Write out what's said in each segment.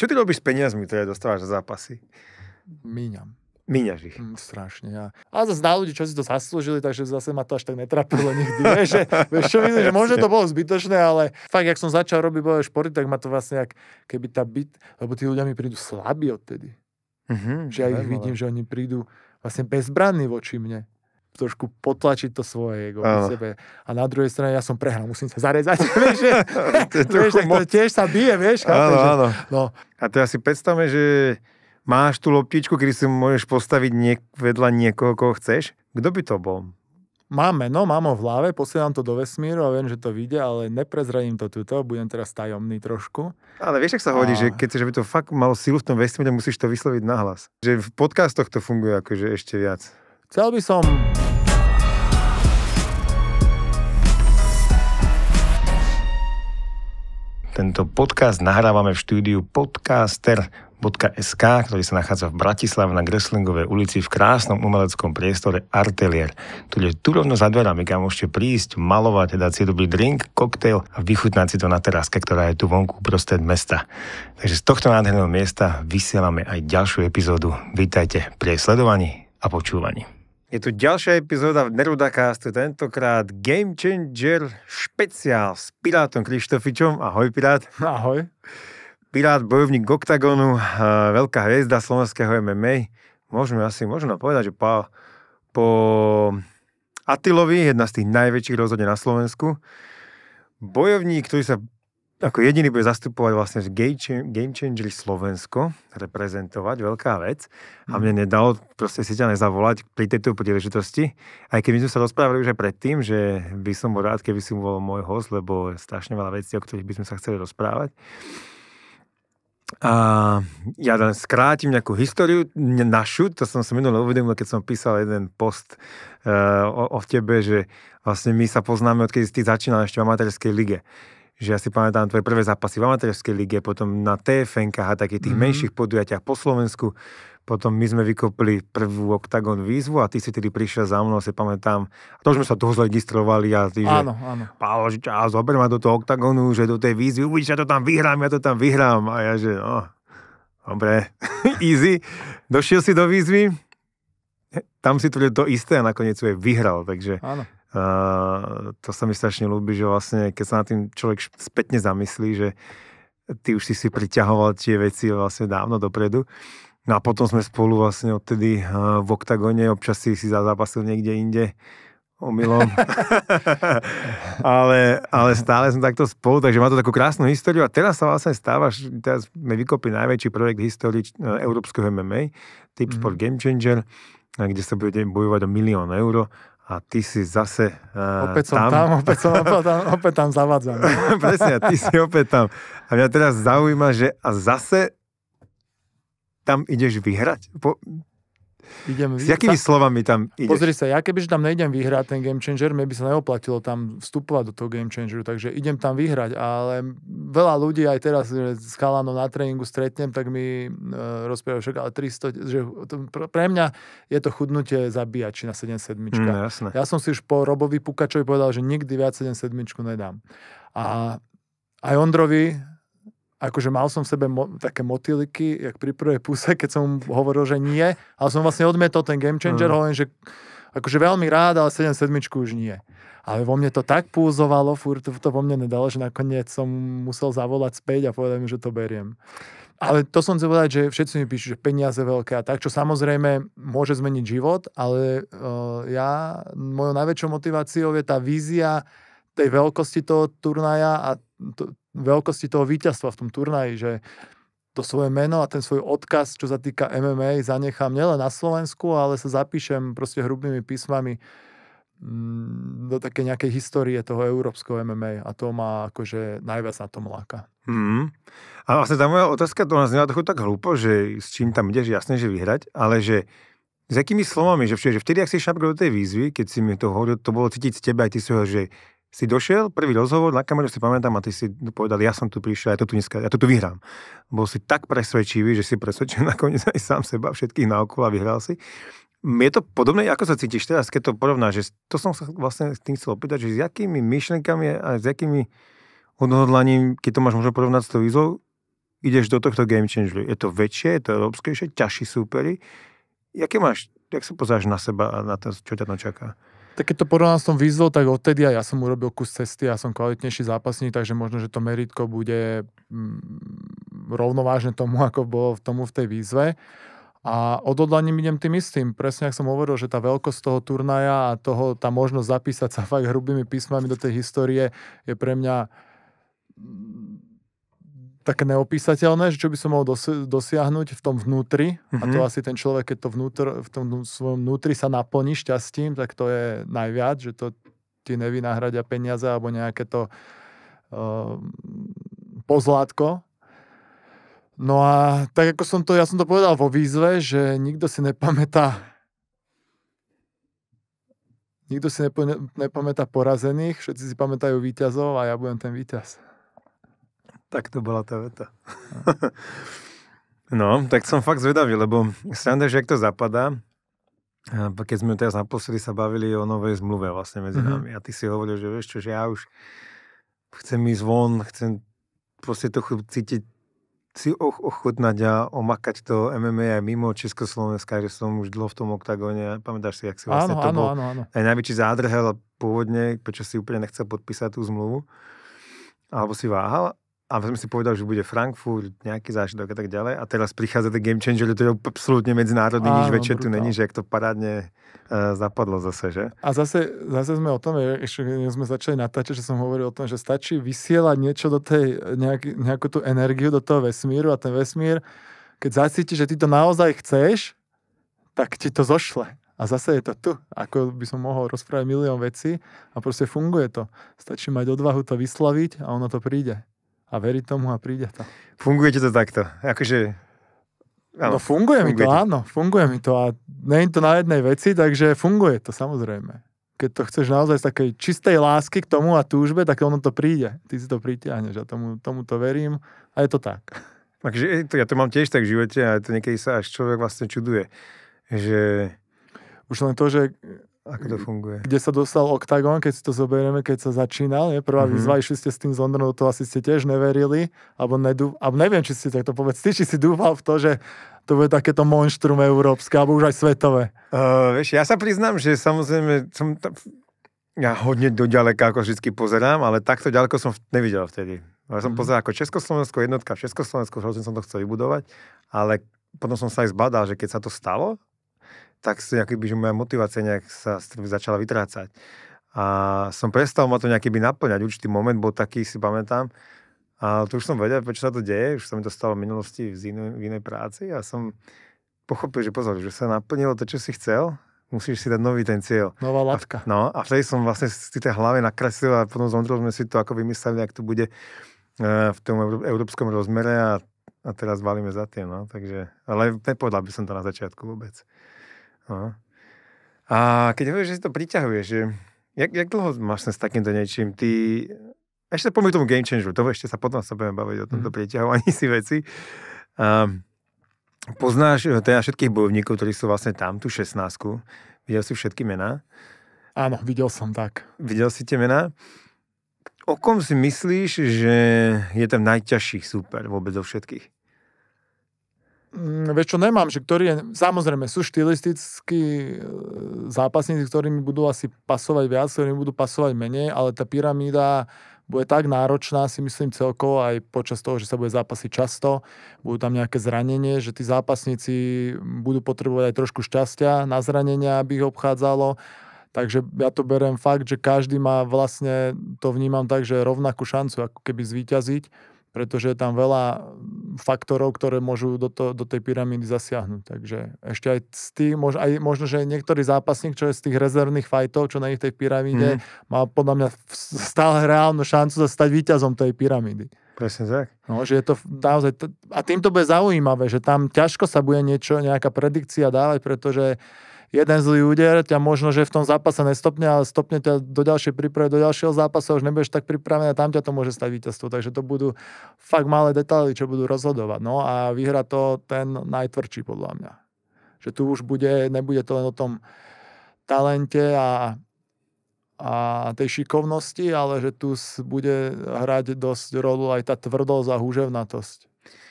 Čo ty robíš s peniazmi, ktoré teda dostávaš za zápasy? Míňam. Míňaš ich. Mm, strašne, ja. Ale zase na ľudí, čo si to zaslúžili, takže zase ma to až tak netrapilo nikdy. vieš, že, vieš, čo myslím, že možno to bolo zbytočné, ale fakt, jak som začal robiť bojové športy, tak ma to vlastne, jak, keby tá byt, lebo tí ľudia mi prídu slabí odtedy. Mm-hmm, že ja ich vidím, že oni prídu vlastne bezbranní voči mne trošku potlačiť to svoje ego v sebe. A na druhej strane ja som prehral, musím sa zarezať. vieš, to je vieš, to tiež sa bije, vieš. Áno, áno. No. A to asi predstavme, že máš tú loptičku, kedy si môžeš postaviť niek- vedľa niekoho, koho chceš. Kto by to bol? Máme, no mám ho v hlave, posielam to do vesmíru a viem, že to vyjde, ale neprezradím to tuto, budem teraz tajomný trošku. Ale vieš, ak sa hodí, a... že keď chceš, to fakt malo silu v tom vesmíre, musíš to vysloviť nahlas. Že v podcastoch to funguje akože ešte viac. Chcel by som Tento podcast nahrávame v štúdiu podcaster.sk, ktorý sa nachádza v Bratislave na Greslingovej ulici v krásnom umeleckom priestore Artelier, Tu je tu rovno za dverami, kam môžete prísť, malovať, dať si dobrý drink, koktail a vychutnať si to na teráske, ktorá je tu vonku prostred mesta. Takže z tohto nádherného miesta vysielame aj ďalšiu epizódu. Vítajte pri sledovaní a počúvaní. Je tu ďalšia epizóda v Nerudacastu, tentokrát Game Changer špeciál s Pirátom Krištofičom. Ahoj Pirát. Ahoj. Pirát, bojovník Goktagonu, eh, veľká hviezda slovenského MMA. Môžeme asi, možno povedať, že po, po Atilovi, jedna z tých najväčších rozhodne na Slovensku. Bojovník, ktorý sa ako jediný bude zastupovať vlastne Game Changers Slovensko, reprezentovať, veľká vec. A mhm. mne nedalo proste si ťa nezavolať pri tejto príležitosti. Aj keď my sme sa rozprávali už aj predtým, že by som bol rád, keby si bol môj host, lebo je strašne veľa vecí, o ktorých by sme sa chceli rozprávať. A ja len skrátim nejakú históriu našu, to som si minulý uvedomil, keď som písal jeden post uh, o, o tebe, že vlastne my sa poznáme, odkedy ty začínal ešte v amatérskej lige že ja si pamätám tvoje prvé zápasy v amatérskej lige, potom na TFNK a takých tých mm menších podujatiach po Slovensku. Potom my sme vykopli prvú OKTAGON výzvu a ty si tedy prišiel za mnou, si pamätám. A to už sme sa toho zregistrovali a ty, že áno, áno. Pálo, že čau, zober ma do toho OKTAGONu, že do tej výzvy, uvidíš, ja to tam vyhrám, ja to tam vyhrám. A ja, že no, dobre, easy. Došiel si do výzvy, tam si tvrdil to isté a nakoniec je vyhral, takže... Áno Eh, to sa mi strašne ľúbi, že vlastne keď sa na tým človek spätne zamyslí, že ty už si si priťahoval tie veci vlastne dávno dopredu. No a potom sme spolu vlastne odtedy eh, v oktagone, občas si si zazápasil niekde inde omylom. ale, ale stále sme takto spolu, takže má to takú krásnu históriu a teraz sa vlastne stáva, teraz sme vykopli najväčší projekt v histórii eh, európskeho MMA, Tipsport mhm. mm. Game Changer, kde sa bude bojovať o milión eur a ty si zase uh, eh, opäť som tam. tam opäť, som, opäť, tam, opäť tam zavadzam. Presne, ty si opäť tam. A mňa teraz zaujíma, že a zase tam ideš vyhrať? Po, Idem S akými sa... slovami tam ideš? Pozri sa, ja kebyže tam nejdem vyhrať ten Game Changer, mi by sa neoplatilo tam vstupovať do toho Game Changeru, takže idem tam vyhrať, ale veľa ľudí aj teraz s Kalanom na tréningu stretnem, tak mi e, rozprávajú však, ale 300, že to, pre mňa je to chudnutie na 7-7. Mm, ja som si už po Robovi Pukačovi povedal, že nikdy viac 7-7 nedám. A aj Ondrovi akože mal som v sebe mo- také motýliky, jak pri prvej puse, keď som hovoril, že nie, ale som vlastne odmietol ten game changer, mm. hovorím, že akože veľmi rád, ale 7 sedmičku už nie. Ale vo mne to tak púzovalo, furt to, to vo mne nedalo, že nakoniec som musel zavolať späť a povedať mi, že to beriem. Ale to som chcel povedať, že všetci mi píšu, že peniaze veľké a tak, čo samozrejme môže zmeniť život, ale uh, ja, mojou najväčšou motiváciou je tá vízia tej veľkosti toho turnaja a to, veľkosti toho víťazstva v tom turnaji, že to svoje meno a ten svoj odkaz, čo sa týka MMA, zanechám nielen na Slovensku, ale sa zapíšem proste hrubými písmami mm, do také nejakej histórie toho európskeho MMA a to má akože najviac na tom láka. Mm. A vlastne tá moja otázka, to nás trochu tak hlúpo, že s čím tam ideš, jasne, že vyhrať, ale že s akými slovami, že, že vtedy, ak si šapkal do tej výzvy, keď si mi to hovoril, to bolo cítiť z teba aj ty svojho, že si došiel, prvý rozhovor na kameru si pamätám a ty si povedal, ja som tu prišiel, ja to tu, dneska, ja to tu vyhrám. Bol si tak presvedčivý, že si presvedčil nakoniec aj sám seba, všetkých naokolo a vyhral si. Je to podobné, ako sa cítiš teraz, keď to porovnáš? Že to som sa vlastne s tým chcel opýtať, že s jakými myšlenkami a s jakými odhodlaním, keď to máš možno porovnať s tou výzvou, ideš do tohto game changer. Je to väčšie, je to európskejšie, ťažší súperi. Jaké máš, jak sa pozeráš na seba a na to, čo ťa tam čaká? tak keď to porovnám s tom výzvou, tak odtedy aj ja som urobil kus cesty a ja som kvalitnejší zápasník, takže možno, že to meritko bude mm, rovnovážne tomu, ako bolo v tomu v tej výzve. A odhodlaním idem tým istým. Presne ak som hovoril, že tá veľkosť toho turnaja a toho, tá možnosť zapísať sa fakt hrubými písmami do tej histórie je pre mňa také neopísateľné, že čo by som mohol dos- dosiahnuť v tom vnútri, mm-hmm. a to mhm. asi ten človek, keď to vnútr, v tom svojom vnútri sa naplní šťastím, tak to je najviac, že to ti nevynahradia peniaze alebo nejaké to uh, pozlátko. No a tak ako som to, ja som to povedal vo výzve, že nikto si nepamätá nikto si nepamätá porazených, všetci si pamätajú víťazov a ja budem ten víťaz. Tak to bola tá veta. No, tak som fakt zvedavý, lebo sranda, že ak to zapadá, keď sme teraz naposledy sa bavili o novej zmluve vlastne medzi mm-hmm. nami a ty si hovoril, že vieš čo, že ja už chcem ísť von, chcem proste to cítiť, si ochutnať a omakať to MMA aj mimo Československa, že som už dlho v tom oktagóne. Pamätáš si, jak si vlastne áno, to áno, bol áno, áno. aj najväčší zádrhel pôvodne, prečo si úplne nechcel podpísať tú zmluvu. Alebo si váhal a sme si povedali, že bude Frankfurt, nejaký zážitok a tak ďalej. A teraz prichádza ten Game Changer, to je absolútne medzinárodný, nič väčšie tu není, že ak to parádne uh, zapadlo zase, že? A zase, zase sme o tom, ešte sme začali natáčať, že som hovoril o tom, že stačí vysielať niečo do tej, nejak, nejakú tú energiu do toho vesmíru a ten vesmír, keď zacíti, že ty to naozaj chceš, tak ti to zošle. A zase je to tu. Ako by som mohol rozprávať milión vecí a proste funguje to. Stačí mať odvahu to vysloviť a ono to príde a verí tomu a príde to. Funguje to takto? Akože... Áno, no funguje, funguje mi to, áno, funguje mi to a nie je to na jednej veci, takže funguje to samozrejme. Keď to chceš naozaj z takej čistej lásky k tomu a túžbe, tak ono to príde. Ty si to pritiahneš a tomu, tomu to verím a je to tak. Takže ja to mám tiež tak v živote a to niekedy sa až človek vlastne čuduje, že... Už len to, že ako to funguje? Kde sa dostal Octagon, keď si to zoberieme, keď sa začínal. Nie? Prvá mm-hmm. výzva, išli ste s tým z to asi ste tiež neverili. Alebo, nedú, alebo neviem, či si takto ty, či si dúfal v to, že to bude takéto monštrum európske, alebo už aj svetové. Uh, vieš, ja sa priznám, že samozrejme som t- ja hodne doďaleka ako vždy pozerám, ale takto ďaleko som nevidel vtedy. Ja som mm. pozeral ako Československo jednotka, v Československu hrozne som to chcel vybudovať, ale potom som sa aj zbadal, že keď sa to stalo, tak si, že moja motivácia nejak sa začala vytrácať. A som prestal ma to nejaký by naplňať. Určitý moment bol taký, si pamätám. A tu už som vedel, prečo sa to deje. Už sa mi to stalo v minulosti v inej, v inej práci a som pochopil, že pozor, že sa naplnilo to, čo si chcel, musíš si dať nový ten cieľ. Nová látka. A, no a vtedy som vlastne si tej hlave nakreslil a potom Ondrou sme si to, ako vymysleli, ak to bude e, v tom európskom rozmere a, a teraz valíme za tým. No. Takže, ale nepovedal by som to na začiatku vôbec. Aha. No. A keď hovoríš, že si to priťahuje, že jak, jak dlho máš s takýmto niečím? Ty ešte poďme tomu game changeru, to ešte sa potom sa budeme baviť o tomto mhm. priťahovaní si veci. Um, poznáš eh, teda všetkých bojovníkov, ktorí sú vlastne tam, tú 16 Videl si všetky mená? Áno, videl som tak. Videl si tie mená? O kom si myslíš, že je tam najťažší super vôbec zo všetkých? Mm, vieš čo, nemám, že ktorý je, samozrejme, sú štilistickí e, zápasníci, ktorými budú asi pasovať viac, ktorými budú pasovať menej, ale tá pyramída bude tak náročná, si myslím celkovo, aj počas toho, že sa bude zápasiť často, budú tam nejaké zranenie, že tí zápasníci budú potrebovať aj trošku šťastia na zranenia, aby ich obchádzalo. Takže ja to berem fakt, že každý má vlastne, to vnímam tak, že rovnakú šancu ako keby zvíťaziť pretože je tam veľa faktorov, ktoré môžu do, to, do tej pyramídy zasiahnuť. Takže ešte aj z tých, mož, aj možno, že niektorý zápasník, čo je z tých rezervných fajtov, čo na ich tej pyramíde, mm. má podľa mňa stále reálnu šancu sa stať víťazom tej pyramídy. Presne tak. No, že je to naozaj... a týmto bude zaujímavé, že tam ťažko sa bude niečo, nejaká predikcia dávať, pretože jeden zlý úder ťa možno, že v tom zápase nestopne, ale stopne ťa do ďalšej príprave do ďalšieho zápasu a už nebudeš tak pripravený a tam ťa to môže stať víťazstvo. Takže to budú fakt malé detaily, čo budú rozhodovať. No a vyhra to ten najtvrdší podľa mňa. Že tu už bude, nebude to len o tom talente a, a tej šikovnosti, ale že tu bude hrať dosť rolu aj tá tvrdosť a húževnatosť.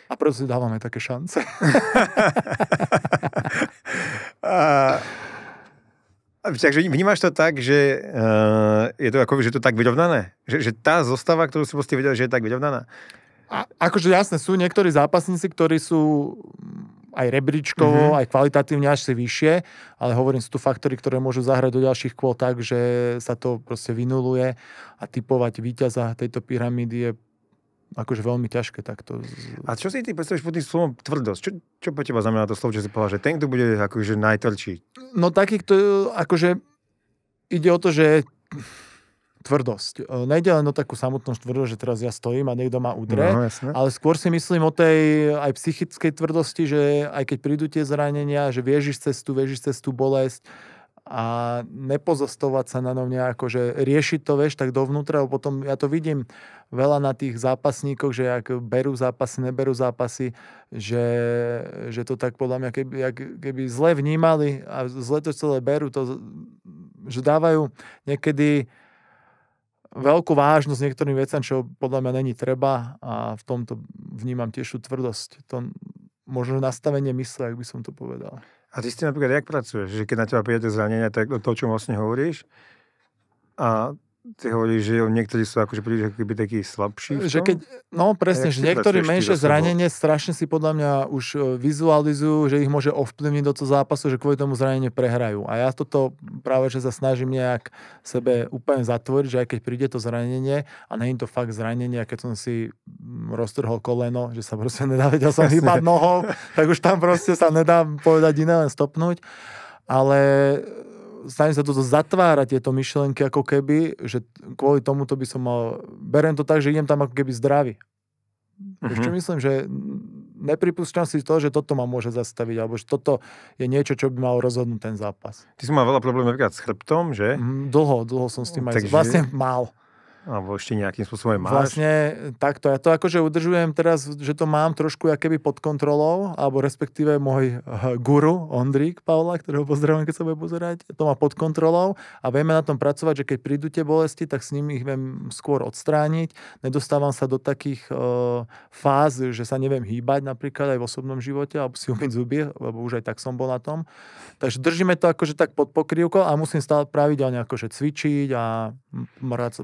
A preto si dávame také šance. A... Takže vnímaš to tak, že uh, je to ako, že to tak vyrovnané? Že, že tá zostava, ktorú si proste vedel, že je tak vyrovnaná? A, akože jasné, sú niektorí zápasníci, ktorí sú mm, aj rebríčkovo, mm-hmm. aj kvalitatívne až si vyššie, ale hovorím, sú tu faktory, ktoré môžu zahrať do ďalších kvôl tak, že sa to proste vynuluje a typovať víťaza tejto pyramídy je akože veľmi ťažké takto. A čo si ty predstavíš pod tým slovom tvrdosť? Čo, čo po teba znamená to slovo, čo si povedal, že ten, kto bude akože najtvrdší? No taký, kto akože ide o to, že tvrdosť. E, nejde len o takú samotnú tvrdosť, že teraz ja stojím a niekto ma udre, no, ale skôr si myslím o tej aj psychickej tvrdosti, že aj keď prídu tie zranenia, že viežiš cestu, viežiš cestu bolesť, a nepozostovať sa na ňom nejako, že riešiť to, vieš, tak dovnútra, lebo potom ja to vidím veľa na tých zápasníkoch, že ak berú zápasy, neberú zápasy, že, že to tak podľa mňa, keby, keby zle vnímali a zle to celé berú, to, že dávajú niekedy veľkú vážnosť niektorým veciam, čo podľa mňa není treba a v tomto vnímam tiež tú tvrdosť. To možno nastavenie mysle, ak by som to povedal. A ty s tým napríklad jak pracuješ? Že keď na teba príde zranenia, tak to, o čom vlastne hovoríš, a ty hovoríš, že niektorí sú akože príliš ako keby takí slabší. Že keď, no presne, že teda niektorí menšie zranenie strašne si podľa mňa už e, vizualizujú, že ich môže ovplyvniť do toho zápasu, že kvôli tomu zranenie prehrajú. A ja toto práve, že sa snažím nejak sebe úplne zatvoriť, že aj keď príde to zranenie a není to fakt zranenie, a keď som si mm, roztrhol koleno, že sa proste nedá, vedel som hýbať nohou, tak už tam proste sa nedá povedať iné, len stopnúť. Ale stane sa toto zatvárať tieto myšlienky ako keby, že kvôli tomuto by som mal, berem to tak, že idem tam ako keby zdravý. Mm-hmm. Ešte myslím, že nepripúšťam si to, že toto ma môže zastaviť, alebo že toto je niečo, čo by mal rozhodnúť ten zápas. Ty si mal veľa problémov napríklad s chrbtom, že? Mm, dlho, dlho som s tým Takže... aj... Vlastne mal. Alebo ešte nejakým spôsobom máš? Vlastne takto. Ja to akože udržujem teraz, že to mám trošku keby pod kontrolou, alebo respektíve môj eh, guru Ondrík Paula, ktorého pozdravujem, keď sa bude pozerať, to má pod kontrolou a vieme na tom pracovať, že keď prídu tie bolesti, tak s nimi ich viem skôr odstrániť. Nedostávam sa do takých e, fáz, že sa neviem hýbať napríklad aj v osobnom živote, alebo si umyť zuby, lebo už aj tak som bol na tom. Takže držíme to akože tak pod pokrývkou a musím stále pravidelne akože cvičiť a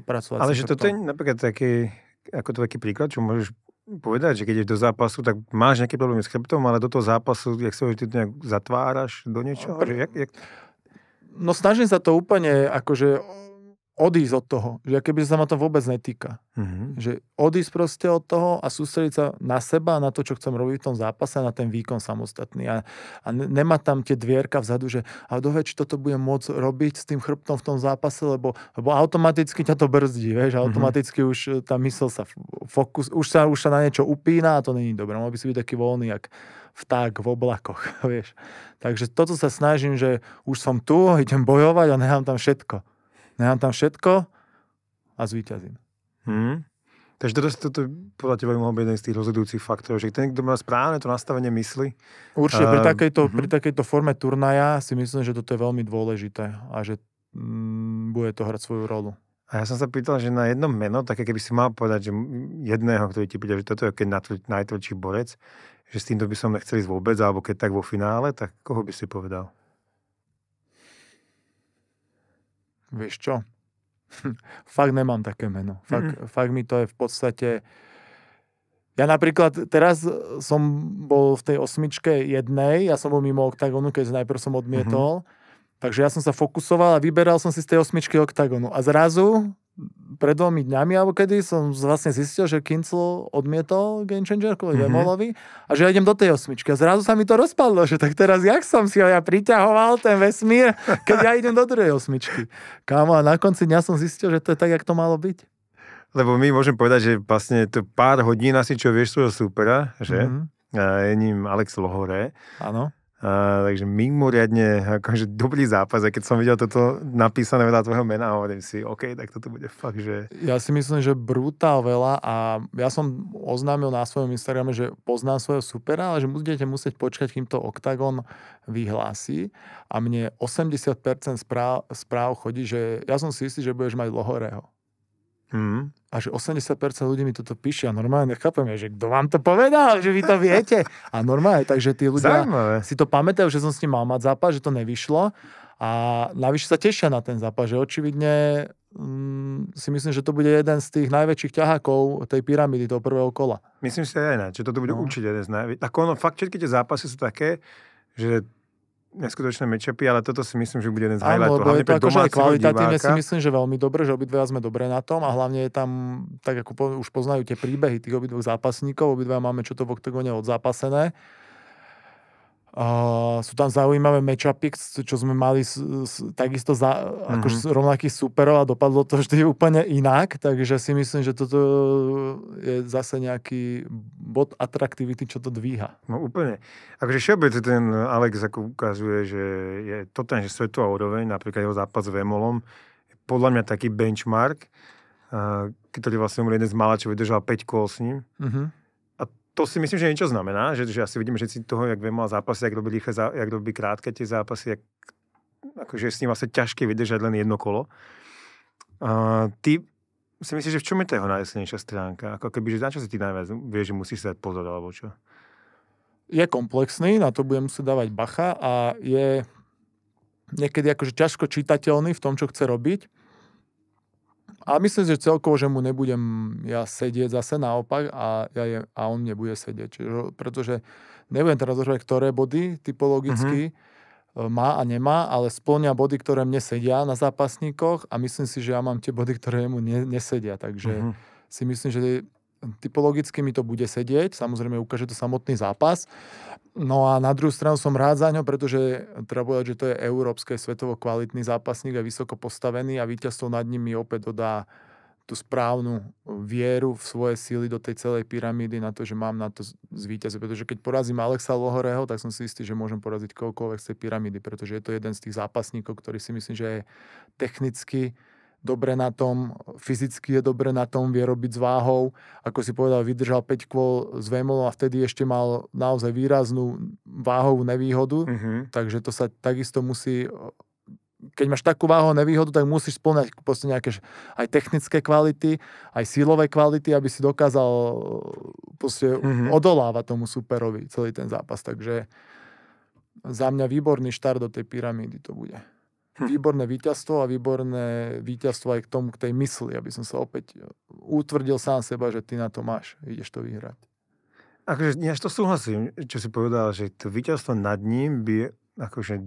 pracovať. Ale že toto je napríklad taký, ako to taký príklad, čo môžeš povedať, že keď ideš do zápasu, tak máš nejaké problémy s chrbtom, ale do toho zápasu, jak sa ty nejak zatváraš do niečoho? Že jak, jak... No snažím sa to úplne akože odísť od toho, že keby sa ma to vôbec netýka. Mm-hmm. Že odísť proste od toho a sústrediť sa na seba, na to, čo chcem robiť v tom zápase, na ten výkon samostatný. A, a nemá tam tie dvierka vzadu, že a dove, či toto budem môcť robiť s tým chrbtom v tom zápase, lebo, lebo automaticky ťa to brzdí, vieš, mm-hmm. automaticky už e, tá mysl sa fokus, už sa, už sa na niečo upína a to není dobré. Mal by si byť taký voľný, jak vták v oblakoch, vieš. Takže toto sa snažím, že už som tu, idem bojovať a nechám tam všetko. Nechám tam všetko a zvýťazím. Hmm. Takže teraz toto podľa teba by mohol byť jeden z tých rozhodujúcich faktorov, že ten, kto má správne to nastavenie mysli. Určite, uh, pri, eh, takejto, uh-huh. pri mhm. takejto forme turnaja si myslím, že toto je veľmi dôležité a že mm, bude to hrať svoju rolu. A ja som sa pýtal, že na jedno meno, také keby si mal povedať, že jedného, ktorý ti povedal, že toto je keď najtvrdší borec, že s týmto by som nechcel ísť vôbec, alebo keď tak vo finále, tak koho by si povedal? vieš čo, fakt nemám také meno. Fakt, mm-hmm. fakt mi to je v podstate... Ja napríklad teraz som bol v tej osmičke jednej, ja som bol mimo oktagonu, keď najprv som mhm. odmietol, mm-hmm. takže ja som sa fokusoval a vyberal som si z tej osmičky oktagonu. A zrazu pred dvomi dňami, alebo kedy som vlastne zistil, že Kincel odmietol Game Changer kvôli mm-hmm. Demolovi mhm. a že ja idem do tej osmičky. A zrazu sa mi to rozpadlo, že tak teraz jak som si ho ja priťahoval, ten vesmír, keď ja idem do druhej osmičky. Kámo, a na konci dňa som zistil, že to je tak, jak to malo byť. Lebo my môžem povedať, že vlastne to pár hodín asi, čo vieš svojho supera, že? Mm-hmm. je ním Alex Lohore. Áno. A, takže mimoriadne akože dobrý zápas, a keď som videl toto napísané vedľa tvojho mena, hovorím si, OK, tak toto bude fakt, že... Ja si myslím, že brutál veľa a ja som oznámil na svojom Instagrame, že poznám svojho supera, ale že budete musieť počkať, kým to OKTAGON vyhlási a mne 80% správ, správ chodí, že ja som si istý, že budeš mať Lohorého. Mm. A že 80% ľudí mi toto píše a normálne chápem, že kto vám to povedal, že vy to viete. A normálne, takže tí ľudia Zajímavé. si to pamätajú, že som s ním mal mať zápas, že to nevyšlo. A navyše sa tešia na ten zápas, že očividne mm, si myslím, že to bude jeden z tých najväčších ťahákov tej pyramídy toho prvého kola. Myslím si aj že toto bude no. určite jeden z najväčších. Tak ono, fakt všetky tie zápasy sú také, že neskutočné matchupy, ale toto si myslím, že bude jeden z highlightov. Hlavne je to akože aj kvalitatívne si myslím, že veľmi dobre, že obidva sme dobre na tom a hlavne je tam, tak ako po, už poznajú tie príbehy tých obidvoch zápasníkov, obidva máme čo to v oktagóne odzápasené Uh, sú tam zaujímavé matchupy, čo sme mali s, s, takisto za, mm-hmm. ako, rovnakých superov a dopadlo to vždy úplne inak, takže si myslím, že toto je zase nejaký bod atraktivity, čo to dvíha. No úplne. Akože všeobecne ten Alex ako ukazuje, že je ten, že svetová úroveň, napríklad jeho zápas s Vemolom, je podľa mňa taký benchmark, uh, ktorý vlastne jeden z mála, čo vydržal 5 kol s ním. Mm-hmm to si myslím, že niečo znamená, že, že asi vidíme si toho, jak veľmi mal zápasy, jak robí rýchle, jak robí krátke tie zápasy, jak, akože s ním asi ťažké vydržať len jedno kolo. A ty si myslíš, že v čom je to jeho najsilnejšia stránka? Ako keby, že na čo si ty najviac vieš, že musíš sa pozor, alebo čo? Je komplexný, na to budem si dávať bacha a je niekedy akože ťažko čitateľný v tom, čo chce robiť a myslím, že celkovo, že mu nebudem ja sedieť zase naopak a, ja je, a on nebude sedieť. Čiže, pretože nebudem teraz rozhodovať, ktoré body typologicky uh-huh. má a nemá, ale splňa body, ktoré mne sedia na zápasníkoch a myslím si, že ja mám tie body, ktoré mu ne, nesedia. Takže uh-huh. si myslím, že typologicky mi to bude sedieť, samozrejme ukáže to samotný zápas. No a na druhú stranu som rád za ňo, pretože treba povedať, že to je európske svetovo kvalitný zápasník a vysoko postavený a víťazstvo nad ním mi opäť dodá tú správnu vieru v svoje síly do tej celej pyramídy na to, že mám na to zvýťaziť. Pretože keď porazím Alexa Lohoreho, tak som si istý, že môžem poraziť koľkoľvek z tej pyramídy, pretože je to jeden z tých zápasníkov, ktorý si myslím, že je technicky dobre na tom, fyzicky je dobre na tom, vie robiť s váhou. Ako si povedal, vydržal 5 kôl s Vemolom a vtedy ešte mal naozaj výraznú váhovú nevýhodu, mm-hmm. takže to sa takisto musí keď máš takú váhu nevýhodu, tak musíš splňať nejaké aj technické kvality, aj sílové kvality, aby si dokázal proste mm-hmm. odolávať tomu superovi celý ten zápas. Takže za mňa výborný štart do tej pyramídy to bude výborné víťazstvo a výborné víťazstvo aj k tomu, k tej mysli, aby som sa opäť e, utvrdil sám seba, že ty na to máš, ideš to vyhrať. Akože ja to súhlasím, čo si povedal, že to víťazstvo nad ním by akože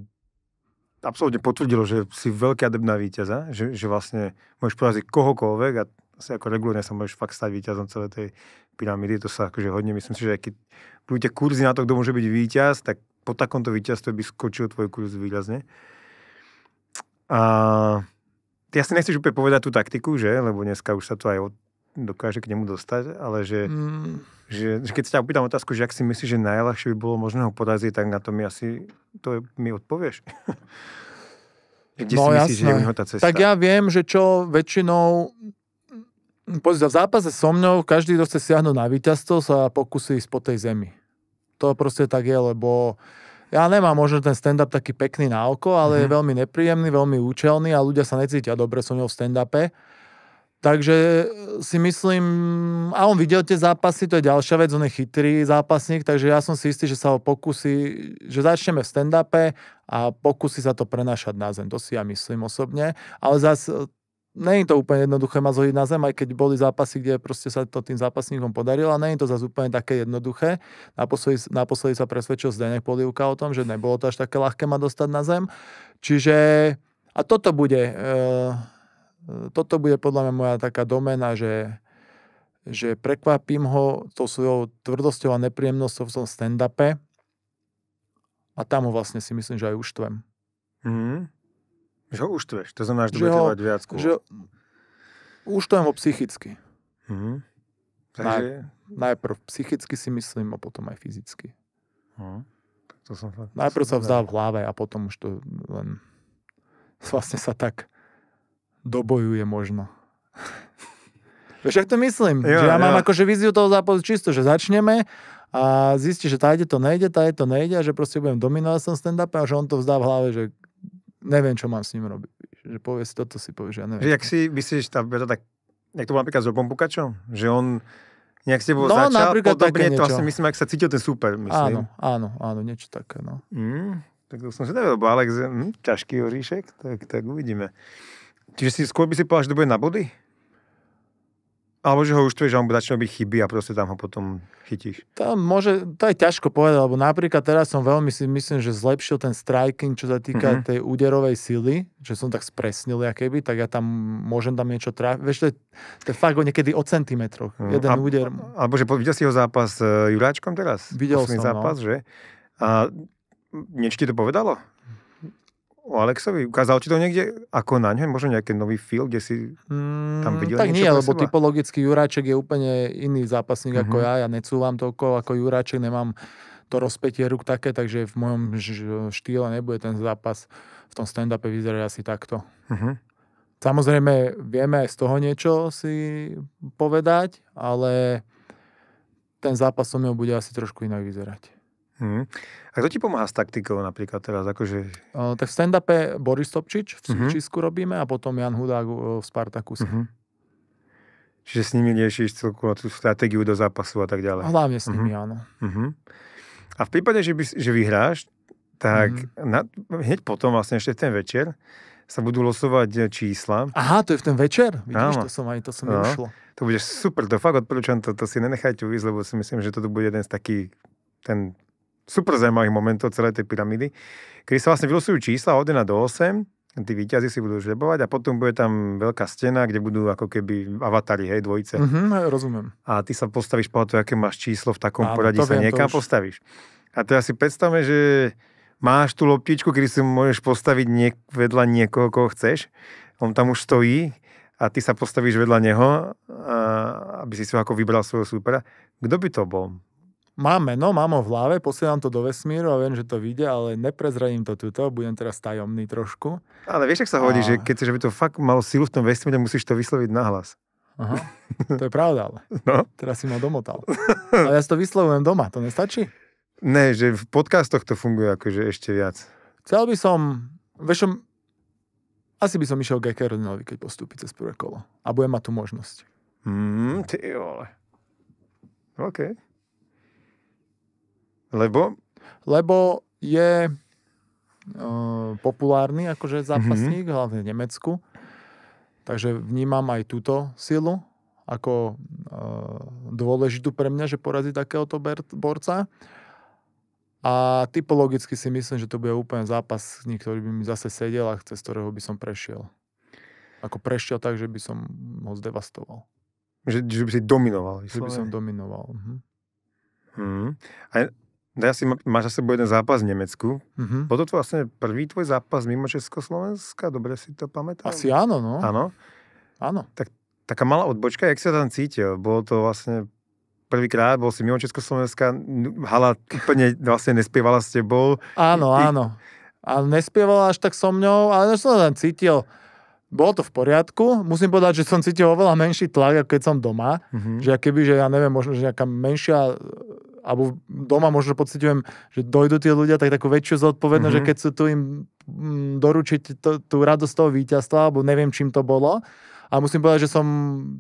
absolútne potvrdilo, že si veľký adept na víťaza, že, že vlastne môžeš poraziť kohokoľvek a asi ako regulárne sa môžeš fakt stať víťazom celej tej pyramídy. To sa akože hodne, myslím si, že aj keď budú kurzy na to, kto môže byť víťaz, tak po takomto víťazstve by skočil tvoj kurz výrazne. A ty asi nechceš úplne povedať tú taktiku, že? Lebo dneska už sa to aj od... dokáže k nemu dostať, ale že, mm. že, že keď sa ťa opýtam otázku, že ak si myslíš, že najľahšie by bolo možno ho podaziť, tak na to mi asi to mi odpovieš. Kde no, si myslíš, jasné. že je u neho tá cesta? Tak ja viem, že čo väčšinou Pozrite, v zápase so mnou každý, kto chce siahnuť na víťazstvo, sa pokusí ísť po tej zemi. To proste tak je, lebo uh, ja nemám možno ten stand-up taký pekný na oko, ale mm-hmm. je mhm. veľmi nepríjemný, veľmi účelný a ľudia sa necítia dobre so ňou v stand-upe. Takže e, si myslím, a on videl tie zápasy, to je ďalšia vec, on je chytrý zápasník, takže ja som si istý, že sa ho pokusí, že začneme v stand-upe a pokusí sa to prenašať na zem, to si ja myslím osobne. Ale zase není to úplne jednoduché ma zhodiť na zem, aj keď boli zápasy, kde proste sa to tým zápasníkom podarilo a není to zase úplne také jednoduché. Naposledy, naposledy sa presvedčil Zdenek Polivka o tom, že nebolo to až také ľahké ma dostať na zem. Čiže a toto bude, e, toto bude podľa mňa moja taká domena, že, že prekvapím ho tou svojou tvrdosťou a nepríjemnosťou v tom stand-upe a tam ho vlastne si myslím, že aj uštvem. Mm. Že ho uštveš, to znamená, že, že ho, viac kúl. Že uštvem ho psychicky. Mm-hmm. Takže... Naj, najprv psychicky si myslím a potom aj fyzicky. Mhm. To som to najprv som sa vzdá v hlave a potom už to len vlastne sa tak dobojuje možno. Vieš, ak to myslím? Jo, že ja jo. mám akože víziu toho zápasu čisto, že začneme a zistí, že tá ide to nejde, tá ide, to nejde a že proste budem dominovať som stand-up a že on to vzdá v hlave, že neviem, čo mám s ním robiť. Že povie si, toto si povie, že ja neviem. Že jak si myslíš, tá veda tak, jak to bolo napríklad s Robom Bukačom, že on nejak s tebou no, začal, podobne to asi myslím, ak sa cítil ten super, myslím. Áno, áno, áno, niečo také, no. Mm, tak to som si nevedel, bo Alex, hm, ťažký oríšek, tak, tak uvidíme. Čiže si skôr by si povedal, že to bude na body? Alebo že ho už tvoje, že on začne robiť chyby a proste tam ho potom chytíš. Tam môže, to je ťažko povedať, lebo napríklad teraz som veľmi si myslím, že zlepšil ten striking, čo sa týka mm-hmm. tej úderovej sily, že som tak spresnil, ja keby, tak ja tam môžem tam niečo trafiť. Vieš, to je, to je fakt niekedy o centimetroch, mm. jeden a, úder. Alebo že videl si ho zápas s Juráčkom teraz? Videl Posledný som, no. zápas, no. že? A mhm. niečo ti to povedalo? o Alexovi? Ukázal ti to niekde ako na ňo? Možno nejaký nový film, kde si mm, tam videl mm, Tak nie, lebo seba? typologicky Juráček je úplne iný zápasník mm-hmm. ako mhm. ja. Ja necúvam toľko ako Juráček, nemám to rozpätie ruk také, takže v mojom štýle nebude ten zápas v tom stand-upe vyzerať asi takto. Mm-hmm. Samozrejme, vieme aj z toho niečo si povedať, ale ten zápas so mnou bude asi trošku inak vyzerať. Hmm. A kto ti pomáha s taktikou napríklad teraz? Akože... Uh, tak v stand-upe Boris Topčič v mhm. Súčisku uh-huh. robíme a potom Jan Hudák v Spartakuse. Uh-huh. Čiže s nimi riešiš celkovú tú stratégiu do zápasu a tak ďalej. Hlavne s nimi, uh-huh. áno. Uh-huh. A v prípade, že, by, že vyhráš, tak uh-huh. na, hneď potom vlastne ešte v ten večer sa budú losovať čísla. Aha, to je v ten večer? Vidíš, Áno. to som aj, to som no. ušlo. To bude super, to fakt odporúčam, to, to si nenechajte uísť, lebo si myslím, že toto bude jeden z takých, ten super zaujímavých momentov celej tej pyramídy, kedy sa vlastne vylosujú čísla od 1 do 8, tí výťazi si budú žrebovať a potom bude tam veľká stena, kde budú ako keby avatari, hej, dvojice. Mm-hmm, rozumiem. A ty sa postavíš po to, aké máš číslo v takom Áno, poradí sa viem, niekam už... postavíš. A teraz si predstavme, že máš tú loptičku, kedy si môžeš postaviť niek- vedľa niekoho, koho chceš. On tam už stojí a ty sa postavíš vedľa neho, a, aby si si ho ako vybral svojho súpera. Kto by to bol? Mám meno, mám ho v hlave, posielam to do vesmíru a viem, že to vyjde, ale neprezradím to tuto, budem teraz tajomný trošku. Ale vieš, ak sa hodí, a... že keď chceš, aby to fakt malo silu v tom vesmíre, musíš to vysloviť nahlas. Aha, to je pravda, ale no? teraz si ma domotal. Ale ja si to vyslovujem doma, to nestačí? Ne, že v podcastoch to funguje akože ešte viac. Chcel by som, vieš, asi by som išiel k Ekernovi, keď postúpi cez prvé kolo. A budem mať tú možnosť. Mm, ty vole. OK. Lebo? Lebo je uh, populárny akože zápasník, mm-hmm. hlavne v Nemecku. Takže vnímam aj túto silu ako uh, dôležitú pre mňa, že porazí takéhoto borca. A typologicky si myslím, že to bude úplne zápas, ktorý by mi zase sedel a cez ktorého by som prešiel. Ako prešiel tak, že by som ho zdevastoval. Že, že by si dominoval. Že by som dominoval. Mhm. Mm. A Teraz si máš za sebou jeden zápas v Nemecku. Mm-hmm. Bol to vlastne prvý tvoj zápas mimo Československa? Dobre si to pamätáš? Asi áno, no. Áno? Áno. Tak, taká malá odbočka, jak sa tam cítil? Bolo to vlastne prvýkrát, bol si mimo Československa, hala úplne vlastne nespievala s tebou. Áno, I, áno. A nespievala až tak so mňou, ale som tam cítil, bolo to v poriadku. Musím povedať, že som cítil oveľa menší tlak, ako keď som doma. Mm-hmm. Že keby, že ja neviem, možno, že nejaká menšia alebo doma možno pocitujem, že dojdú tie ľudia, tak takú väčšiu zodpovednosť, mm-hmm. že mhm. keď sú tu im mm, doručiť to, tú radosť toho víťazstva, alebo neviem, čím to bolo. A musím povedať, že som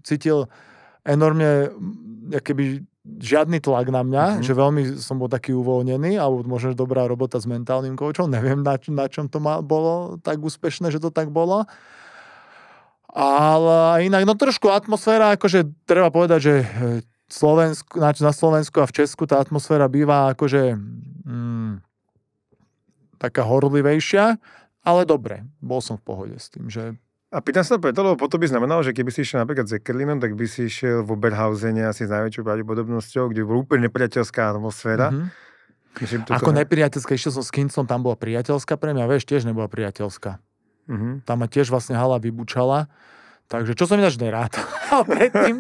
cítil enormne mm, keby žiadny tlak na mňa, mm-hmm. že veľmi som bol taký uvoľnený, alebo možno dobrá robota s mentálnym koučom, neviem na, na čom to ma, bolo tak úspešné, že to tak bolo. Ale inak, no trošku atmosféra, akože treba povedať, že eh, Slovensku, na Slovensku a v Česku tá atmosféra býva akože mm, taká horlivejšia, ale dobre, bol som v pohode s tým, že a pýtam sa to preto, lebo potom by znamenalo, že keby si išiel napríklad s Ekerlinom, tak by si išiel v Oberhausene asi s najväčšou pravdepodobnosťou, kde bola úplne nepriateľská atmosféra. Mm-hmm. Myslím, toto... Ako nepriateľská, išiel som s Kincom, tam bola priateľská pre mňa, vieš, tiež nebola priateľská. Mm-hmm. Tam ma tiež vlastne hala vybučala Takže čo som ináč nerád predtým,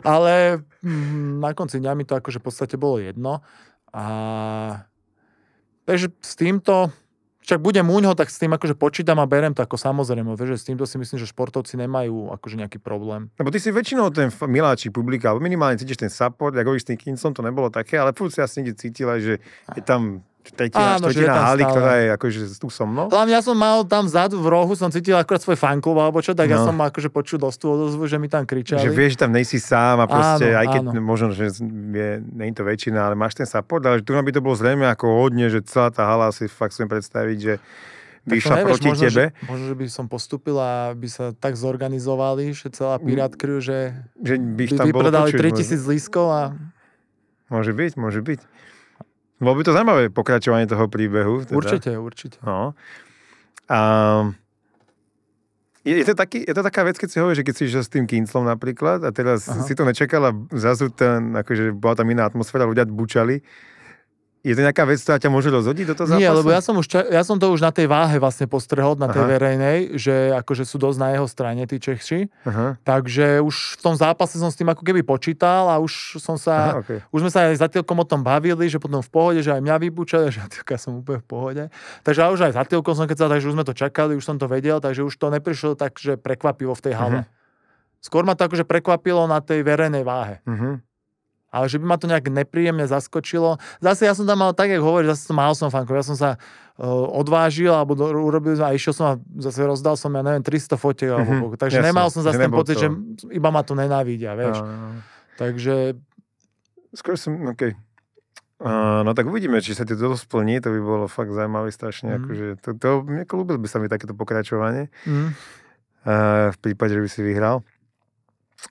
ale mm, na konci dňa mi to akože v podstate bolo jedno. A... Takže s týmto, však budem úňho, tak s tým akože počítam a berem to ako samozrejme, že s týmto si myslím, že športovci nemajú akože nejaký problém. Lebo ty si väčšinou ten miláčik publika, alebo minimálne cítiš ten support, ako s tým Kincom to nebolo také, ale furt si asi niekde cítila, že je tam tretina, Áno, štvrtina haly, ktorá je akože tu so mnou. Hlavne ja som mal tam vzadu v rohu, som cítil akorát svoj fanklub alebo čo, tak no. ja som akože počul dosť tú odozvu, že mi tam kričali. Že vieš, že tam nejsi sám a proste, áno, aj keď áno. možno, že je, nie je to väčšina, ale máš ten support, ale tu by to bolo zrejme ako hodne, že celá tá hala si fakt chcem predstaviť, že vyšla proti možno, tebe. Že, možno, že by som postupil a by sa tak zorganizovali, že celá mm. Pirát Crew, že, že by, by tam vypredali 3000 lískov a... Môže byť, môže byť. Bolo by to zaujímavé pokračovanie toho príbehu. Teda. Určite, určite. No. A je, je, to taký, je to taká vec, keď si hovoríš, že keď si išiel s tým kinclom napríklad a teraz Aha. si to nečakala, zrazu ten, akože bola tam iná atmosféra, ľudia bučali je to nejaká vec, ktorá ťa môže rozhodiť do toho zápasu? Nie, lebo ja som, už, ja som to už na tej váhe vlastne postrehol, na tej Aha. verejnej, že akože sú dosť na jeho strane tí Čechši. Aha. Takže už v tom zápase som s tým ako keby počítal a už som sa, Aha, okay. už sme sa aj za o tom bavili, že potom v pohode, že aj mňa vybučali, že ja som úplne v pohode. Takže ja už aj za Tilkom som sa, takže už sme to čakali, už som to vedel, takže už to neprišlo tak, že prekvapivo v tej hale. Aha. Mhm. Skôr ma to akože prekvapilo na tej verejnej váhe. Aha. Mhm ale že by ma to nejak nepríjemne zaskočilo. Zase ja som tam mal tak, jak hovoríš, zase som mal som fankov, ja som sa eh, odvážil alebo do, urobil a išiel som a zase rozdal som, ja neviem, 300 fotiek mm-hmm, alebo mm-hmm, Takže jasne, nemal som zase ten pocit, to. že iba ma to nenávidia, no, vieš. No, no. Takže... Skôr som, okay. Uh, no tak uvidíme, či sa ti to splní, to by bolo fakt zaujímavé strašne, mm. akože to, to, ako ľúbil by sa mi takéto pokračovanie, mm. uh, v prípade, že by si vyhral.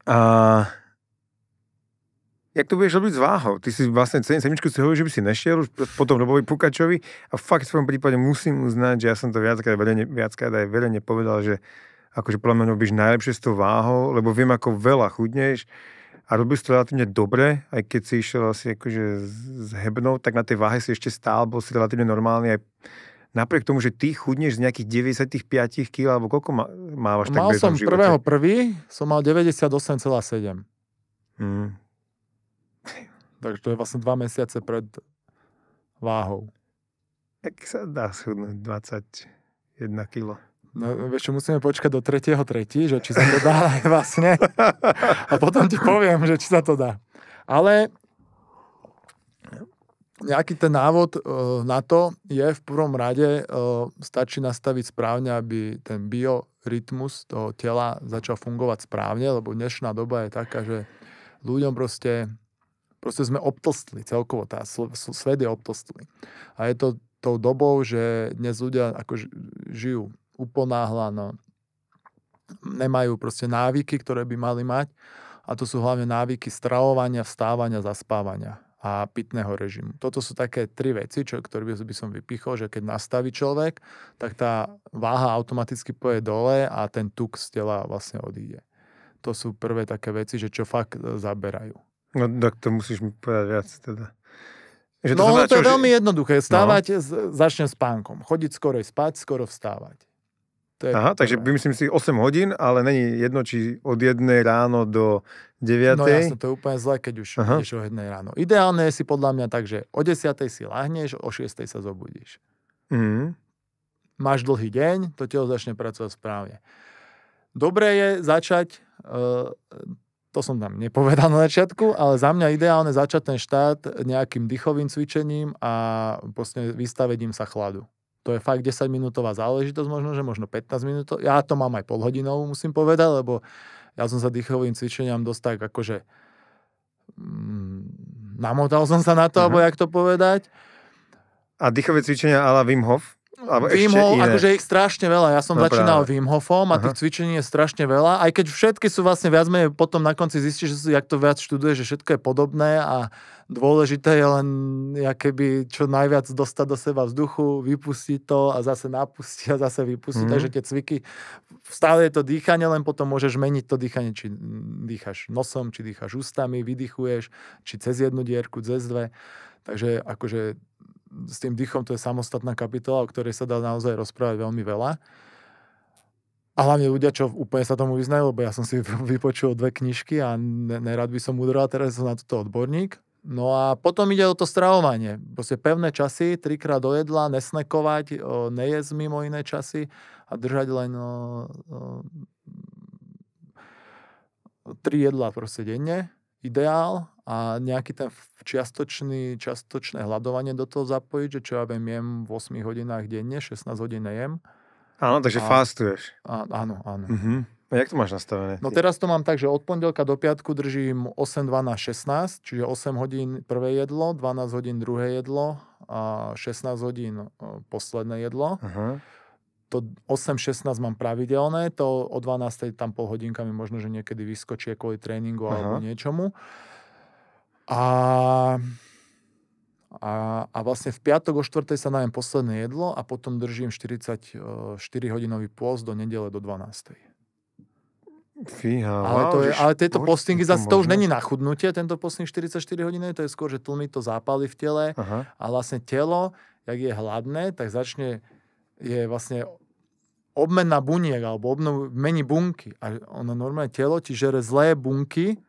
uh, jak to budeš robiť s váhou? Ty si vlastne ceny semičku si hovoril, že by si nešiel už potom Robovi Pukačovi a fakt v svojom prípade musím uznať, že ja som to viackrát, vedenie, viackrát aj vedenie povedal, že akože podľa mňa robíš najlepšie s tou váhou, lebo viem, ako veľa chudneš a robil to relatívne dobre, aj keď si išiel asi akože s hebnou, tak na tej váhe si ešte stál, bol si relatívne normálny aj napriek tomu, že ty chudneš z nejakých 95 kg, alebo koľko má, mávaš tak Mal som 1. prvý, som mal 98,7. Mm, Takže to je vlastne dva mesiace pred váhou. Tak sa dá schudnúť 21 kg. No, vieš čo, musíme počkať do 3.3., že či sa to dá vlastne. A potom ti poviem, že či sa to dá. Ale nejaký ten návod e, na to je v prvom rade, e, stačí nastaviť správne, aby ten biorytmus toho tela začal fungovať správne, lebo dnešná doba je taká, že ľuďom proste Proste sme obtlstli celkovo, tá, svet je obtlstlý. A je to tou dobou, že dnes ľudia ako žijú no nemajú proste návyky, ktoré by mali mať a to sú hlavne návyky stravovania, vstávania, zaspávania a pitného režimu. Toto sú také tri veci, čo, ktoré by som vypichol, že keď nastaví človek, tak tá váha automaticky poje dole a ten tuk z tela vlastne odíde. To sú prvé také veci, že čo fakt zaberajú. No, no tak to musíš mi povedať viac teda. Že to no to je veľmi že... jednoduché. Stávať, no. začnem spánkom. Chodiť skorej spať, skoro vstávať. To je Aha, prvé. takže myslím si 8 hodín, ale není jedno, či od 1 ráno do 9. No jasne, to je úplne zle, keď už Aha. ideš o 1 ráno. Ideálne je si podľa mňa tak, že o 10 si lahneš, o 6 sa zobudíš. Mm. Máš dlhý deň, to telo začne pracovať správne. Dobré je začať eh, to som tam nepovedal na začiatku, ale za mňa ideálne začať ten štát nejakým dýchovým cvičením a proste vystavením sa chladu. To je fakt 10 minútová záležitosť, možno, že možno 15 minút. Ja to mám aj pol hodinou, musím povedať, lebo ja som sa dýchovým cvičeniam dosť tak akože mm, namotal som sa na to, uh-huh. alebo mhm. jak to povedať. A dýchové cvičenia ala Wim Hof? Alebo Wim Hof, akože ich strašne veľa. Ja som no, začínal práve. Wim Hofom a tých cvičení je strašne veľa. Aj keď všetky sú vlastne viac menej, potom na konci zistíš, že si, jak to viac študuje, že všetko je podobné a dôležité je len keby čo najviac dostať do seba vzduchu, vypustiť to a zase napustiť a zase vypustiť. Mm-hmm. Takže tie cviky, stále je to dýchanie, len potom môžeš meniť to dýchanie, či dýchaš nosom, či dýchaš ústami, vydychuješ, či cez jednu dierku, cez dve. Takže akože s tým dýchom to je samostatná kapitola, o ktorej sa dá naozaj rozprávať veľmi veľa. A hlavne ľudia, čo úplne sa tomu vyznajú, lebo ja som si vypočul dve knižky a nerad by som udrel teraz som na toto odborník. No a potom ide o to stravovanie. Proste pevné časy, trikrát do jedla, nesnekovať, nejesť mimo iné časy a držať len o, o, tri jedla proste denne. Ideál a nejaký ten čiastočný, čiastočné hľadovanie do toho zapojiť, že čo ja viem, jem v 8 hodinách denne, 16 hodín nejem. Áno, takže a, fastuješ. A, áno, áno. Uh-huh. A jak to máš nastavené? No teraz to mám tak, že od pondelka do piatku držím 8, 12, 16, čiže 8 hodín prvé jedlo, 12 hodín druhé jedlo a 16 hodín e, posledné jedlo. Uh-huh to 8-16 mám pravidelné, to o 12. tam pol hodinka mi možno, že niekedy vyskočí kvôli tréningu Aha. alebo niečomu. A, a, a vlastne v piatok o 4. sa najem posledné jedlo a potom držím 44-hodinový pôst do nedele do 12. Fíha, ale, to je, ale tieto postingy, zase to už není na chudnutie, tento posting 44 hodiny. to je skôr, že tlmi to zápaly v tele Aha. a vlastne telo, jak je hladné, tak začne, je vlastne obmena buniek alebo mení bunky. A ono normálne telo ti žere zlé bunky,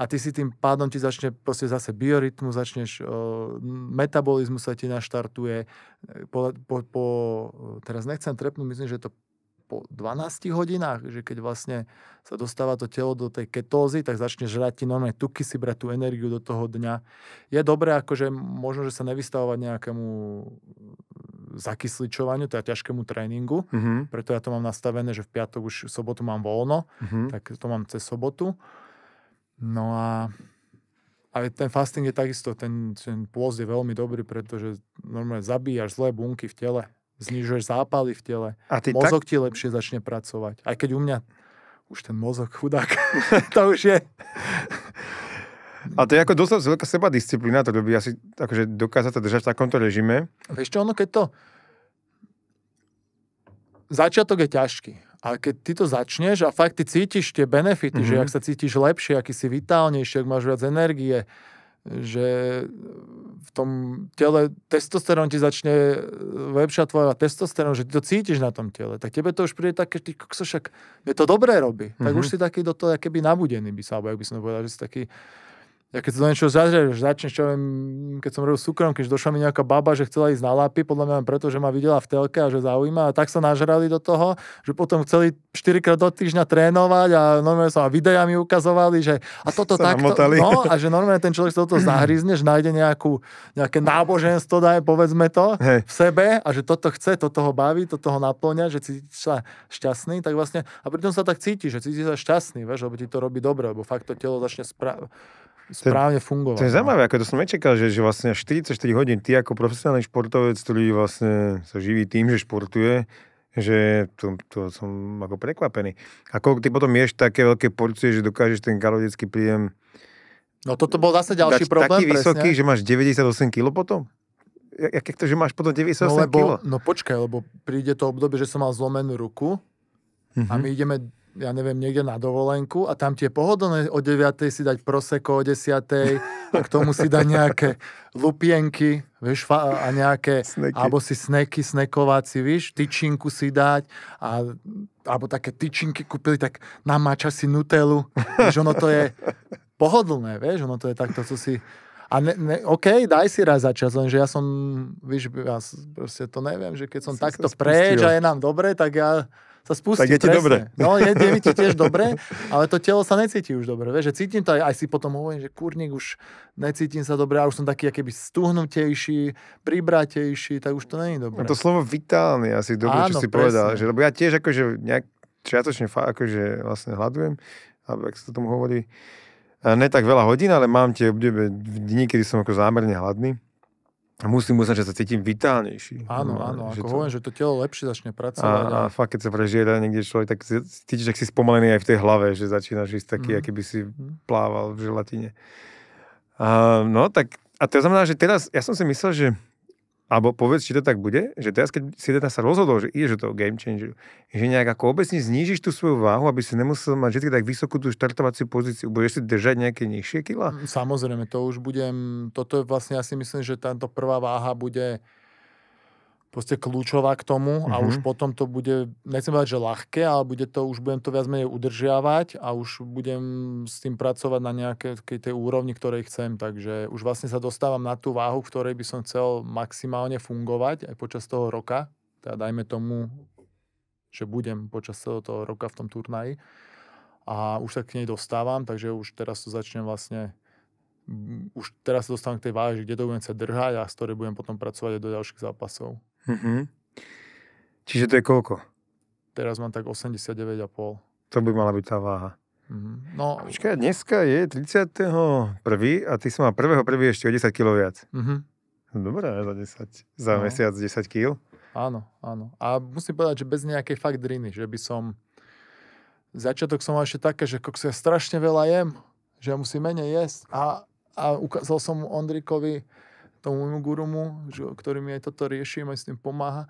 a ty si tým pádom ti začne proste zase biorytmu, začneš, metabolizmus sa ti naštartuje. Po, po, po, teraz nechcem trepnúť, myslím, že to po 12 hodinách, že keď vlastne sa dostáva to telo do tej ketózy, tak začne žrať ti normálne tuky, si brať tú energiu do toho dňa. Je dobré, akože možno, že sa nevystavovať nejakému zakysličovaniu, teda ťažkému tréningu, mm-hmm. preto ja to mám nastavené, že v piatok už v sobotu mám voľno, mm-hmm. tak to mám cez sobotu. No a aj ten fasting je takisto, ten, ten pôz je veľmi dobrý, pretože normálne zabíjaš zlé bunky v tele, znižuješ zápaly v tele, a ty mozog tak... ti lepšie začne pracovať. Aj keď u mňa už ten mozog chudák, to už je... A to je ako dosť veľká disciplína, to by asi akože dokázať sa držať v takomto režime. Vieš čo, ono keď to... Začiatok je ťažký. A keď ty to začneš a fakt ty cítiš tie benefity, mm-hmm. že mhm. ak sa cítiš lepšie, aký si vitálnejší, ak máš viac energie, že v tom tele testosterón ti začne e, lepšia tvoja testosterón, že ty to cítiš na tom tele, tak tebe to už príde také, ty kokso, však to dobré robí. Mm-hmm. Tak už mhm. si taký do toho keby nabudený by sa, alebo ak by som povedal, že si taký ja keď sa do niečoho zažereš, začneš, čo viem, keď som robil súkrom, keď došla mi nejaká baba, že chcela ísť na lápy, podľa mňa preto, že ma videla v telke a že zaujíma a tak sa nažrali do toho, že potom chceli 4 krát do týždňa trénovať a normálne sa videa mi ukazovali, že a toto sa takto, namotali. no a že normálne ten človek sa do toho že nájde nejakú, nejaké náboženstvo, daj, povedzme to, Hej. v sebe a že toto chce, toto ho baví, toto ho naplňa, že cíti sa šťastný, tak vlastne a pritom sa tak cíti, že cíti sa šťastný, veš, lebo ti to robí dobre, lebo fakt to telo začne spra- správne fungovať. To je no. zaujímavé, ako to som nečakal, že, že vlastne 44 hodín ty ako profesionálny športovec, ktorý vlastne sa živí tým, že športuje, že to, to som ako prekvapený. A koľko ty potom ješ také veľké porcie, že dokážeš ten kalorický príjem No toto bol zase ďalší problém. Taký presne. vysoký, že máš 98 kg potom? Jak, jak to, že máš potom 98 no, lebo, kg? No počkaj, lebo príde to obdobie, že som mal zlomenú ruku mm-hmm. a my mhm. ideme ja neviem, niekde na dovolenku a tam tie pohodlné o 9. si dať proseko o 10. a k tomu si dať nejaké lupienky, vieš, a nejaké, sneky. alebo si sneky, snekováci, vieš, tyčinku si dať a, alebo také tyčinky kúpili, tak namáča si nutelu, že ono to je pohodlné, vieš, ono to je takto, co si a ne, ne, OK, daj si raz za čas, lenže ja som, víš, ja proste to neviem, že keď som si takto preč a je nám dobre, tak ja to spustí. Tak je ti dobre. No, je, je mi ti tiež dobre, ale to telo sa necíti už dobre. Vieš, že cítim to aj, aj si potom hovorím, že kurník už necítim sa dobre, a už som taký keby stuhnutejší, pribratejší, tak už to není dobre. No to slovo vitálny asi dobre, Áno, čo si presne. povedal. Že, lebo ja tiež akože nejak čiatočne akože vlastne hľadujem, alebo ak sa tomu hovorí, ne tak veľa hodín, ale mám tie obdobie dní, kedy som ako zámerne hladný musím uznať, že sa cítim vitálnejší. Áno, no, áno, že ako to... hovorím, že to telo lepšie začne pracovať. A, a fakt, keď sa prežiera niekde človek, tak cítiš, že si spomalený aj v tej hlave, že začínaš ísť taký, mm. aký by si mhm. plával v želatine. Uh, no, tak, a to znamená, že teraz, ja som si myslel, že alebo povedz, či to tak bude, že teraz, keď si teda sa rozhodol, že ideš do toho game changer, že nejak ako obecne znížiš tú svoju váhu, aby si nemusel mať vždy tak vysokú tú štartovaciu pozíciu. Budeš si držať nejaké nižšie kila? Mm, samozrejme, to už budem, toto je vlastne, ja si myslím, že táto prvá váha bude proste kľúčová k tomu a mm-hmm. už mhm. potom to bude, nechcem povedať, že ľahké, ale bude to, už budem to viac menej udržiavať a už budem s tým pracovať na nejakej tej úrovni, ktorej chcem. Takže už vlastne sa dostávam na tú váhu, v ktorej by som chcel maximálne fungovať aj počas toho roka. Teda dajme tomu, že budem počas celého toho roka v tom turnaji. A už sa k nej dostávam, takže už teraz to začnem vlastne už teraz sa dostávam k tej váhe, kde to budem sa držať a z ktorej budem potom pracovať aj do ďalších zápasov. Mm-hmm. Čiže to je koľko? Teraz mám tak 89,5. To by mala byť tá váha. Mm-hmm. No, Počkaj, dneska je 31. a ty si mal 1. prvý ešte o 10 kg viac. Mm-hmm. Dobre, za 10, za no. mesiac 10 kg. Áno, áno. A musím povedať, že bez nejakej fakt driny, že by som... Začiatok som mal ešte také, že kokso ja strašne veľa jem, že ja musím menej jesť. A, a ukázal som Ondrikovi, tomu môjmu gurumu, ktorý mi aj toto riešim, aj s tým pomáha.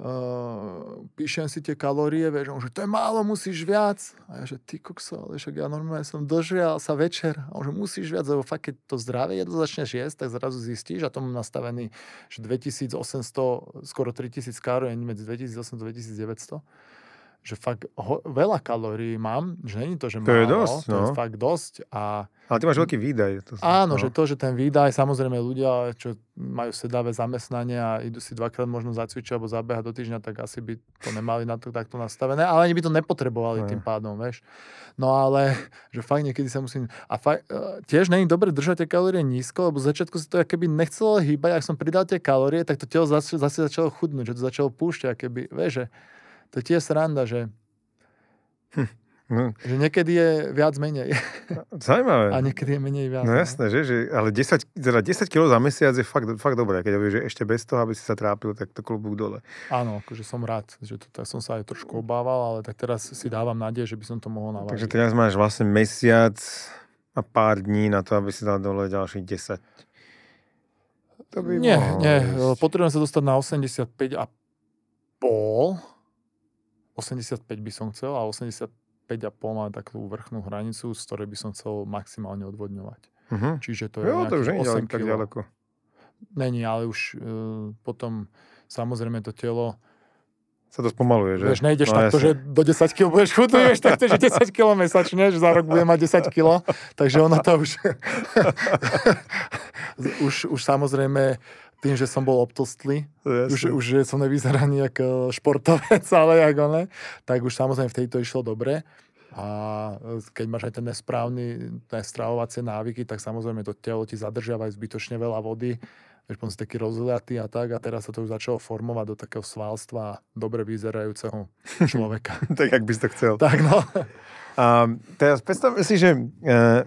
Uh, píšem si tie kalórie, vieš, on že to je málo, musíš viac. A ja že ty kokso, ale však ja normálne som dožial sa večer. A on že musíš viac, lebo fakt keď to zdravé jedlo začneš jesť, tak zrazu zistíš, a mám nastavený, že 2800, skoro 3000 kalórií, medzi 2800 a 2900 že fakt ho, veľa kalórií mám, že není to, že to je dosť, no. to je no. fakt dosť. A, Ale ty máš veľký výdaj. To áno, no. že to, že ten výdaj, samozrejme ľudia, čo majú sedavé zamestnanie a idú si dvakrát možno zacvičiť alebo zabehať do týždňa, tak asi by to nemali na to takto nastavené, ale ani by to nepotrebovali ne. tým pádom, vieš. No ale, že fakt niekedy sa musím... A fakt, e, tiež není dobre držať tie kalórie nízko, lebo v začiatku si to keby nechcelo hýbať, ak som pridal tie kalórie, tak to telo zase, zase začalo chudnúť, že to začalo púšťať, keby, vieš, že to je tiež sranda, že, hm. No. Že niekedy je viac menej. No, Zajímavé. A niekedy je menej viac. No, no. jasné, že, že ale 10, teda 10 kg za mesiac je fakt, fakt dobré, keď vieš, že ešte bez toho, aby si sa trápil, tak to klobúk dole. Áno, akože som rád, že to, tak som sa aj trošku mm. obával, ale tak teraz si dávam nádej, že by som to mohol navážiť. Takže teraz máš vlastne mesiac a pár dní na to, aby si dal dole ďalších 10. To by nie, nie, potrebujem sa dostať na 85 a pol, 85 by som chcel a 85 a pol má takú vrchnú hranicu, z ktorej by som chcel maximálne odvodňovať. Uh-huh. Čiže to je jo, to už 8 tak ďaleko. Není, ale už e, potom samozrejme to telo sa to spomaluje, že? Vieš, nejdeš no, takto, jasne. že do 10 kg budeš chutný, vieš takto, že 10 kg mesačne, že za rok bude mať 10 kg, takže ona to už... už, už samozrejme tým, že som bol obtostlý, yes. už, už som nevyzeral nejak športovec, ale jak one, tak už samozrejme vtedy to išlo dobre. A keď máš aj ten nesprávny, stravovacie návyky, tak samozrejme to telo ti zadržiava aj zbytočne veľa vody. Vieš, potom si taký rozliatý a tak a teraz sa to už začalo formovať do takého svalstva dobre vyzerajúceho človeka. tak, ak by si to chcel. Tak, no. A teraz predstavme si, že eh,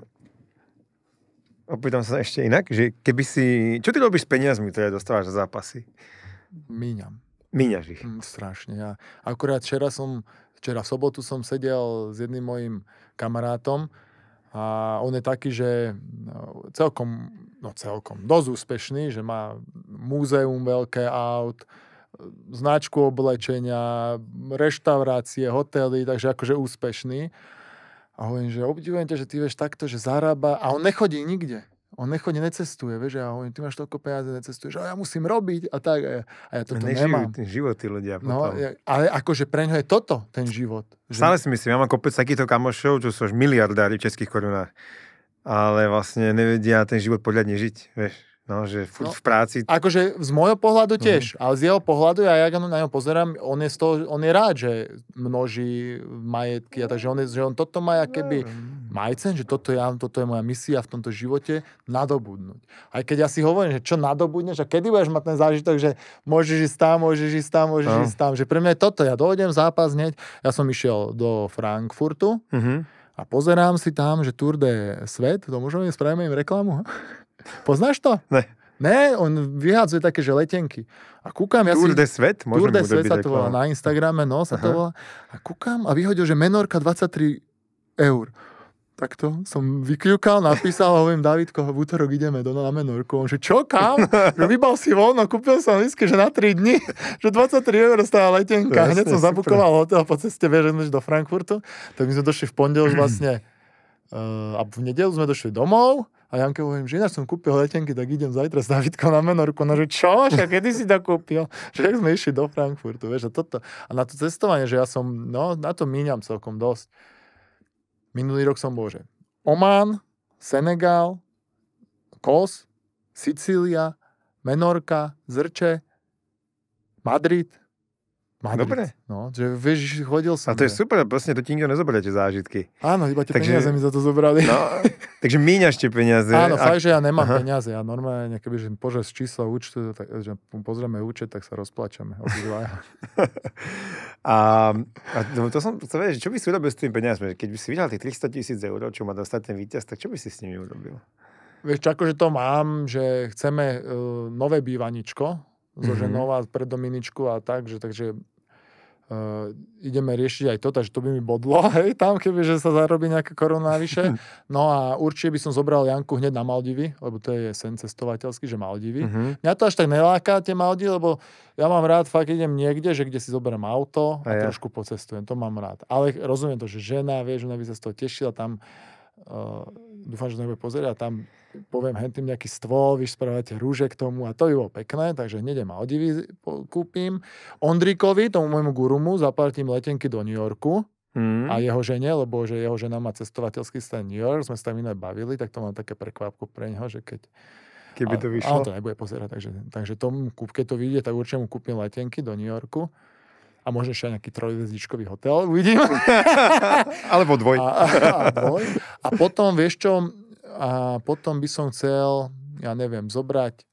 opýtam sa ešte inak, že keby si... Čo ty robíš s peniazmi, ktoré dostávaš za zápasy? Míňam. Míňaš ich? Mm, strašne. Ja. Akurát včera som... Včera v sobotu som sedel s jedným mojim kamarátom a on je taký, že no, celkom, no celkom, dosť úspešný, že má múzeum veľké aut, značku oblečenia, reštaurácie, hotely, takže akože úspešný. A hovorím, že obdivujem ťa, že ty vieš takto, že zarába a on nechodí nikde. On nechodí, necestuje, vieš, a ja hovorím, ty máš toľko peniaze, necestuješ, a ja musím robiť a tak. A ja, a ja toto Nežijú nemám. ten život tí ľudia no, potom. No, ja, ale akože pre ňo je toto, ten život. Že... Stále si myslím, ja mám kopec takýchto kamošov, čo sú až miliardári v českých korunách, ale vlastne nevedia ten život podľa nežiť, vieš. No, že furt no, v práci. Akože z môjho pohľadu mhm. tiež, mm. ale z jeho pohľadu, a ja na ňo pozerám, on je, z toho, on je rád, že množí majetky a takže on, je, že on toto má keby no, no, no. majcen, že toto, ja, toto je moja misia v tomto živote, nadobudnúť. Aj keď ja si hovorím, že čo nadobudneš a kedy budeš mať ten zážitok, že môžeš ísť tam, môžeš ísť tam, môžeš no. ísť tam, že pre mňa je toto, ja dojdem zápas hneď, ja som išiel do Frankfurtu, mm-hmm a pozerám si tam, že Tour de Svet, to môžeme, spravíme im reklamu. Poznáš to? Ne. Ne, on vyhádzuje také, že letenky. A kúkam, ja Tour si... de svet? Tour de svet sa to volá na Instagrame, no, sa Aha. to volá. A kúkam a vyhodil, že Menorka 23 eur. Takto som vykľukal, napísal, a hovorím Davidko, v útorok ideme do, na Menorku. On že čo, kam? že vybal si von a kúpil som lístky, že na 3 dni, že 23 eur stála letenka. Hneď som zabukoval hotel po ceste, vieš, že do Frankfurtu. Tak my sme došli v pondel vlastne uh, a v nedelu sme došli domov a Janke hovorím, že ináč som kúpil letenky, tak idem zajtra s Davidkom na menorku. No, že čo? Že kedy si to kúpil? Že sme išli do Frankfurtu, vieš, a toto. A na to cestovanie, že ja som, no, na to míňam celkom dosť. Minulý rok som bol, že Oman, Senegal, Kos, Sicília, Menorka, Zrče, Madrid, Madrid. Dobre. No, že vieš, chodil som. A to je ne. super, vlastne to ti nikto nezoberie tie zážitky. Áno, iba tie takže, peniaze mi za to zobrali. No, takže míňaš tie peniaze. Áno, a... fakt, že ja nemám Aha. peniaze. Ja normálne, keby, že z číslo účtu, tak, že pozrieme účet, tak sa rozplačame. a, a no, to som chcel vedieť, čo by si urobil s tým peniazmi? Keď by si vydal tých 300 tisíc eur, čo má dostať ten víťaz, tak čo by si s nimi urobil? Vieš, čo, akože to mám, že chceme uh, nové bývaničko, so ženou mhm. a pre Dominičku a tak, že takže uh, ideme riešiť aj to, takže to by mi bodlo, hej, tam keby, že sa zarobí nejaká koruna navyše. No a určite by som zobral Janku hneď na Maldivy, lebo to je sen cestovateľský, že Maldivy. Uh-huh. Mňa to až tak neláka, tie Maldivy, lebo ja mám rád, fakt idem niekde, že kde si zoberiem auto a, a ja. trošku pocestujem, to mám rád. Ale rozumiem to, že žena, vieš, ona by sa z toho tešila, tam uh, dúfam, že to nebude pozrieť a tam poviem hentým nejaký stôl, vy spravujete rúže k tomu a to je bolo pekné, takže hneď ma odivy kúpim. Ondrikovi, tomu môjmu gurumu, zaplatím letenky do New Yorku, Mm. A jeho žene, lebo že jeho žena má cestovateľský stan New York, sme sa tam iné bavili, tak to mám také prekvapku pre neho, že keď... Keby to vyšlo. Ale to nebude pozerať, takže, takže tomu, keď to vyjde, tak určite mu kúpim letenky do New Yorku a možno ešte aj nejaký trojvezdičkový hotel, uvidím. Alebo dvoj. A, a, a, dvoj. a potom, vieš čo, a potom by som chcel, ja neviem, zobrať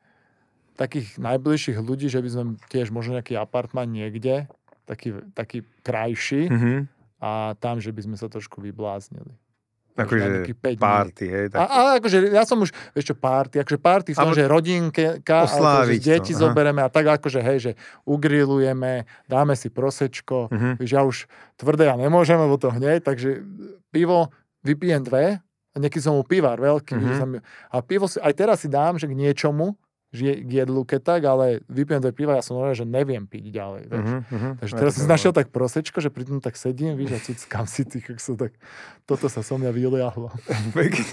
takých najbližších ľudí, že by sme tiež možno nejaký apartman niekde, taký, taký krajší mm-hmm. a tam, že by sme sa trošku vybláznili. Akože párty, hej. Tak... A, ale akože ja som už, vieš čo, párty, akože párty v že rodinke, akože deti to, zoberieme a tak akože, hej, že ugrilujeme, dáme si prosečko, uh-huh. Mhm. vieš, ja už tvrdé ja nemôžem, lebo to hneď, takže pivo vypijem dve, a som mu pivár veľký, uh-huh. som, a pivo si, aj teraz si dám, že k niečomu, že k jedlu keď tak, ale vypijem dve piva, ja som hovoril, že neviem piť ďalej. Vieš. Uh-huh, uh-huh, takže teraz som našiel tak prosečko, že pri tom tak sedím, víš, a cuckám si tých, som tak, toto sa so mňa vyliahlo.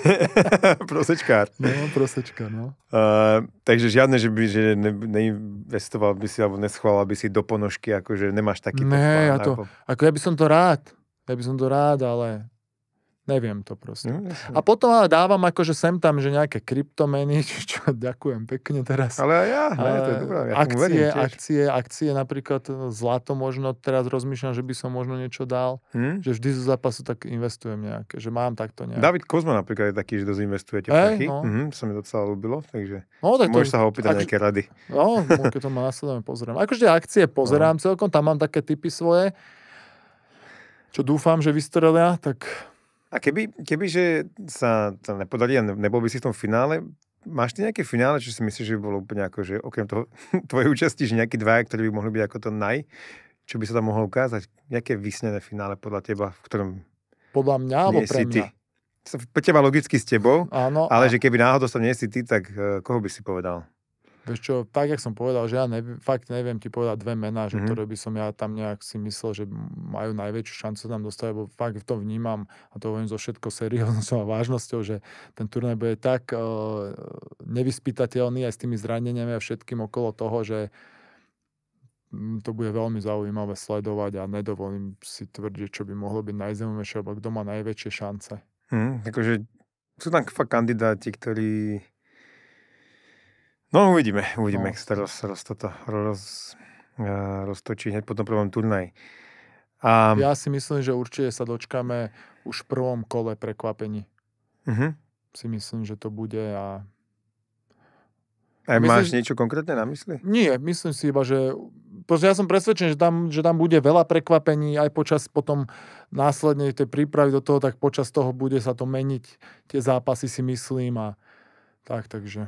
prosečkár. No, prosečka, no. Uh, takže žiadne, že by, že ne, neinvestoval by si, alebo neschval by si do ponožky, akože nemáš taký... Ne, ja to, ako... ako ja by som to rád, ja by som to rád, ale Neviem to proste. No, a potom ale dávam akože sem tam, že nejaké kryptomeny, čo ďakujem pekne teraz. Ale aj ja, ale, to je dobré, ja akcie, akcie, akcie, napríklad e, zlato možno, teraz rozmýšľam, že by som možno niečo dal, hmm? že vždy zo zápasu tak investujem nejaké, že mám takto nejaké. David Kozma napríklad je taký, že dosť investujete hey, prachy, no. mhm, sa mi docela ľúbilo, takže no, tak môžeš to, sa ho opýtať ak... nejaké rady. No, no keď to ma následujem, pozriem. Akože akcie no. pozerám no. celkom, tam mám také typy svoje, čo dúfam, že vystrelia, tak a keby, kebyže sa to nepodarí a nebol by si v tom finále, máš ty nejaké finále, čo si myslíš, že by bolo úplne ako, že okrem toho tvojej účasti, že nejaký dvaja, ktorí by mohli byť ako to naj, čo by sa tam mohlo ukázať? Nejaké vysnené finále podľa teba, v ktorom Podľa mňa alebo pre mňa? Ty? Pre teba logicky s tebou, Áno, ale a... že keby náhodou sa nie si ty, tak eh, koho by si povedal? Vieš čo, tak, jak som povedal, že ja neviem, fakt neviem ti povedať dve mená, že mm-hmm. ktoré by som ja tam nejak si myslel, že majú najväčšiu šancu tam dostať, lebo fakt v tom vnímam a to hovorím so všetko serióznosťou a vážnosťou, že ten turnaj bude tak e, nevyspytateľný aj s tými zraneniami a všetkým okolo toho, že mm, to bude veľmi zaujímavé sledovať a nedovolím si tvrdiť, čo by mohlo byť najzaujímavejšie, alebo kto má najväčšie šance. Mm, akože sú tam fakt kandidáti, ktorí No uvidíme, uvidíme, no. jak sa roz, roz, toto, roz, e, roztočí hneď po tom prvom turnaj. A... Ja si myslím, že určite sa dočkame už v prvom kole prekvapení. Uh-huh. Si myslím, že to bude a... A myslím, máš niečo konkrétne na mysli? Nie, myslím si iba, že Proste ja som presvedčený, že tam, že tam bude veľa prekvapení aj počas potom následne tej prípravy do toho, tak počas toho bude sa to meniť. Tie zápasy si myslím a tak, takže...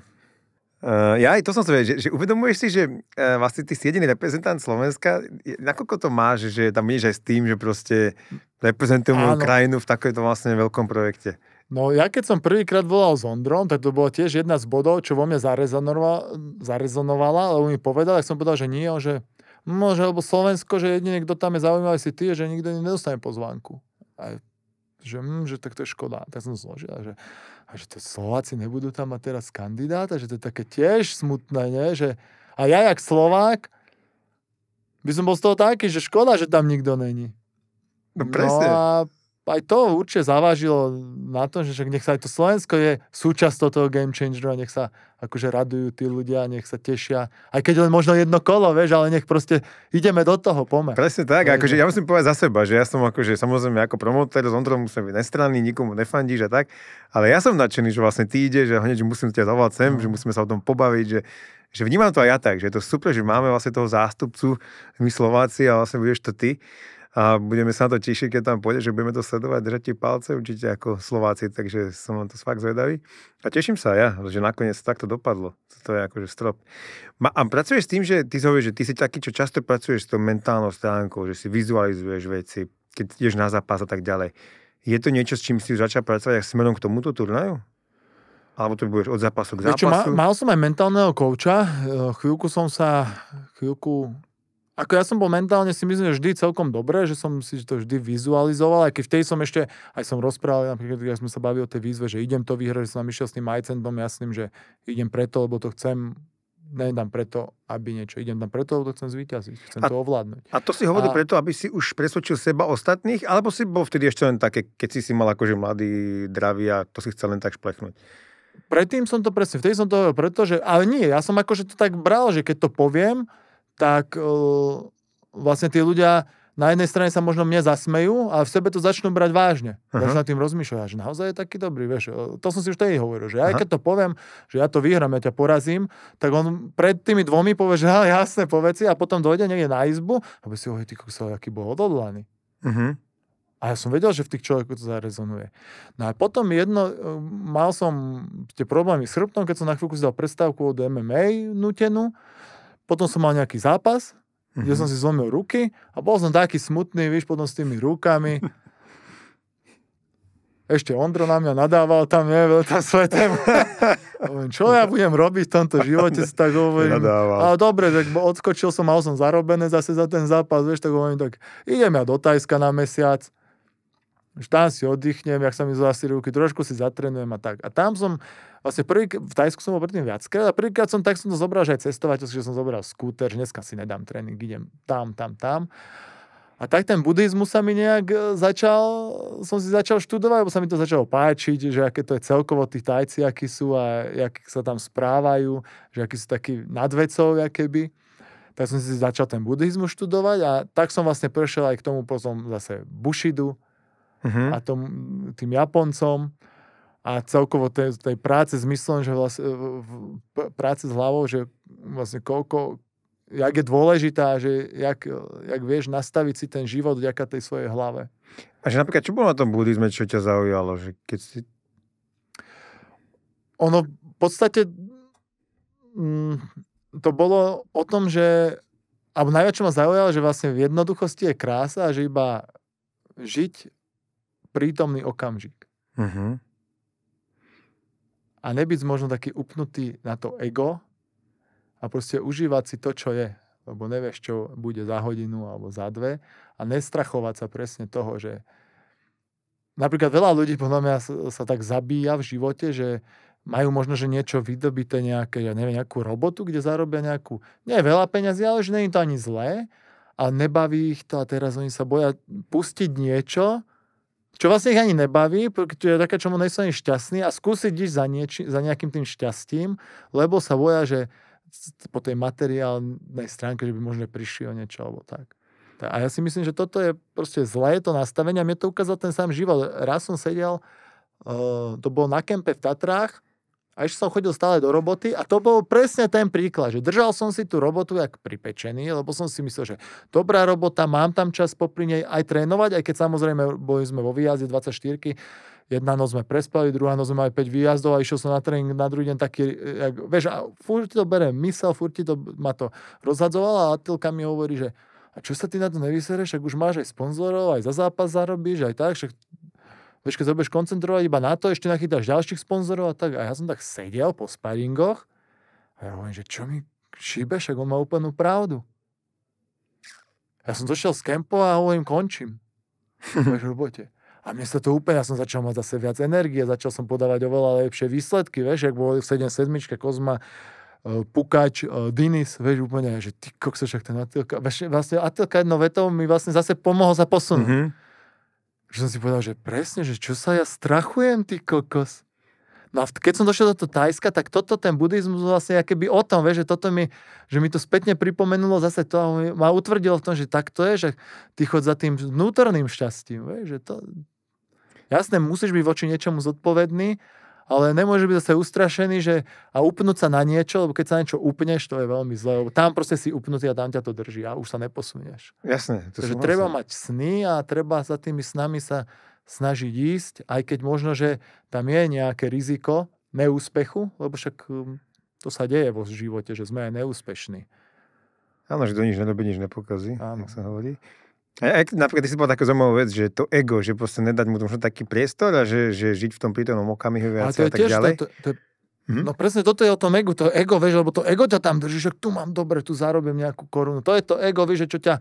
Uh, ja aj to som sa vedel, že, že uvedomuješ si, že uh, vlastne ty si jediný reprezentant Slovenska, nakoľko to máš, že tam ideš aj s tým, že proste reprezentujem krajinu v takomto vlastne veľkom projekte? No ja keď som prvýkrát volal s Ondrom, tak to bolo tiež jedna z bodov, čo vo mne zarezonovala, zarezonovala lebo mi povedal, tak som povedal, že nie, že môže, mm, lebo Slovensko, že jediný, kto tam je zaujímavý si ty, že nikto nedostane pozvánku. A že, hm, že tak to je škoda. Tak som zložil, že a že to Slováci nebudú tam mať teraz kandidáta, že to je také tiež smutné, nie? Že, a ja jak Slovák by som bol z toho taký, že škoda, že tam nikto není. No presne. No a aj to určite zavážilo na tom, že nech sa aj to Slovensko je súčasť toho game changeru a nech sa akože radujú tí ľudia, nech sa tešia. Aj keď len možno jedno kolo, vieš, ale nech proste ideme do toho, pomer. Presne tak, vieš, akože ja musím povedať za seba, že ja som akože samozrejme ako promotér s Ondrom musím byť nestranný, nikomu nefandíš a tak, ale ja som nadšený, že vlastne ty ide, že hneď že musím ťa zavolať sem, mm. že musíme sa o tom pobaviť, že že vnímam to aj ja tak, že je to super, že máme vlastne toho zástupcu, my Slováci a vlastne budeš to ty a budeme sa na to tešiť, keď tam pôjde, že budeme to sledovať, držať ti palce určite ako Slováci, takže som na to fakt zvedavý. A teším sa ja, že nakoniec takto dopadlo. To je akože strop. A pracuješ s tým, že ty hovoríš, že ty si taký, čo často pracuješ s tou mentálnou stránkou, že si vizualizuješ veci, keď ideš na zápas a tak ďalej. Je to niečo, s čím si už začal pracovať smerom k tomuto turnaju? Alebo to budeš od zápasu k zápasu? Čo, mal, mal som aj mentálneho kouča. E, chvíľku som sa, chvíľku ako ja som bol mentálne si myslím, že vždy celkom dobré, že som si to vždy vizualizoval, aj keď vtedy som ešte, aj som rozprával, napríklad, keď sme sa bavili o tej výzve, že idem to vyhrať, že som išiel s tým majcentom jasným, že idem preto, lebo to chcem, tam preto, aby niečo, idem tam preto, lebo to chcem zvýťaziť, chcem a, to ovládnuť. A to si hovoril a... preto, aby si už presvedčil seba ostatných, alebo si bol vtedy ešte len také, keď si si mal akože mladý, dravý a to si chcel len tak šplechnúť? Predtým som to presne, vtedy som to hovoril, pretože, ale nie, ja som akože to tak bral, že keď to poviem, tak e, vlastne tí ľudia na jednej strane sa možno mne zasmejú a v sebe to začnú brať vážne. Uh-huh. Začnú tým rozmýšľať, že naozaj je taký dobrý, vieš. E, to som si už tej hovoril, že aj uh-huh. keď to poviem, že ja to vyhrám, ja ťa porazím, tak on pred tými dvomi povie, že jasné, povedz a potom dojde niekde na izbu a si hovorí, ty kusel, aký bol odhodlaný. Uh-huh. A ja som vedel, že v tých človeku to zarezonuje. No a potom jedno, e, mal som tie problémy s chrbtom, keď som na chvíľku si dal predstavku od MMA nutenú, potom som mal nejaký zápas, mm-hmm. kde mhm. som si zlomil ruky a bol som taký smutný, víš, potom s tými rukami. Ešte Ondro na mňa nadával tam, je, tam svetem. Čo ja budem robiť v tomto živote, si tak hovorím. Nadával. Ale dobre, tak odskočil som, mal som zarobené zase za ten zápas, vieš, tak hovorím, tak idem ja do Tajska na mesiac, už tam si oddychnem, jak sa mi zlastí ruky, trošku si zatrenujem a tak. A tam som Vlastne prvý, v Tajsku som bol predtým viackrát a prvýkrát som tak som to zobral, že aj cestovať, že som zobral skúter, že dneska si nedám tréning, idem tam, tam, tam. A tak ten buddhizmus sa mi nejak e, začal, som si začal študovať, lebo sa mi to začalo páčiť, že aké to je celkovo tí tajci, akí sú a jak sa tam správajú, že akí sú takí nadvecov, keby. Tak som si začal ten buddhizmus študovať a tak som vlastne prešiel aj k tomu potom zase Bushidu uh-huh. a tom, tým Japoncom a celkovo tej, tej práce s myslom, že vlastne, práce s hlavou, že vlastne koľko, jak je dôležitá, že jak, jak vieš nastaviť si ten život vďaka tej svojej hlave. A že napríklad, čo bolo na tom buddhizme, čo ťa zaujalo? Že keď si... Ono v podstate mm, to bolo o tom, že alebo najviac, čo ma zaujalo, že vlastne v jednoduchosti je krása a že iba žiť prítomný okamžik. Uh-huh a nebyť možno taký upnutý na to ego a proste užívať si to, čo je. Lebo nevieš, čo bude za hodinu alebo za dve a nestrachovať sa presne toho, že napríklad veľa ľudí podľa mňa sa, sa tak zabíja v živote, že majú možno, že niečo vydobité nejaké, ja neviem, nejakú robotu, kde zarobia nejakú, nie veľa peňazí, ale že nie je to ani zlé, A nebaví ich to a teraz oni sa boja pustiť niečo, čo vlastne ich ani nebaví, to je také, mu nejsú ani šťastní a skúsiť ísť za, nieč- za nejakým tým šťastím, lebo sa boja, že po tej materiálnej stránke, že by možno prišli o niečo alebo tak. A ja si myslím, že toto je proste zlé to nastavenie a mne to ukázal ten sám život. Raz som sedel, eh, to bol na kempe v Tatrách, a ešte som chodil stále do roboty a to bol presne ten príklad, že držal som si tú robotu jak pripečený, lebo som si myslel, že dobrá robota, mám tam čas popri nej aj trénovať, aj keď samozrejme boli sme vo výjazde 24 jedna noc sme prespali, druhá noc sme mali 5 výjazdov a išiel som na tréning na druhý deň taký, eh, jak, vieš, a furt to berem mysel, furt to, ma to rozhadzovalo a Atilka mi hovorí, že a čo sa ty na to nevysereš, ak už máš aj sponzorov, aj za zápas zarobíš, aj tak, však Vieš, keď sa budeš koncentrovať iba na to, ešte nachytáš ďalších sponzorov a tak. A ja som tak sedel po sparingoch a ja hovorím, že čo mi šíbeš, ak on má úplnú pravdu. Ja som došiel z kempu a hovorím, končím. Vieš, robote. A mne sa to úplne, ja som začal mať zase viac energie, začal som podávať oveľa lepšie výsledky, vieš, ak bol v 7-7, Kozma, e, Pukač, e, Dinis, vieš úplne, že ty kokso, však ten Atilka. Vlastne Atilka jednou vetou mi vlastne zase pomohol sa posunúť. Mm-hmm. Že som si povedal, že presne, že čo sa ja strachujem, ty kokos. No a keď som došiel do toho Tajska, tak toto, ten buddhizmus vlastne keby o tom, vieš, že toto mi, že mi to spätne pripomenulo zase to, a ma utvrdilo v tom, že tak to je, že ty chod za tým vnútorným šťastím, vieš, že to... Jasné, musíš byť voči niečomu zodpovedný, ale nemôže byť zase ustrašený že, a upnúť sa na niečo, lebo keď sa niečo upneš, to je veľmi zle. Lebo tam proste si upnutý a tam ťa to drží a už sa neposunieš. Jasne. To Takže treba vlastne. mať sny a treba za tými snami sa snažiť ísť, aj keď možno, že tam je nejaké riziko neúspechu, lebo však hm, to sa deje vo živote, že sme aj neúspešní. Áno, že do nič nerobí, nič nepokazí, Áno. tak sa hovorí. A ak, napríklad ty si povedal takú zaujímavú vec, že to ego, že proste nedať mu možno taký priestor a že, že žiť v tom prítomnom okamihu viac a, a tak tiež, ďalej. To, to, to, hm? No presne toto je o tom ego, to ego, vieš, lebo to ego ťa tam drží, že tu mám dobre, tu zarobím nejakú korunu. To je to ego, vieš, že čo ťa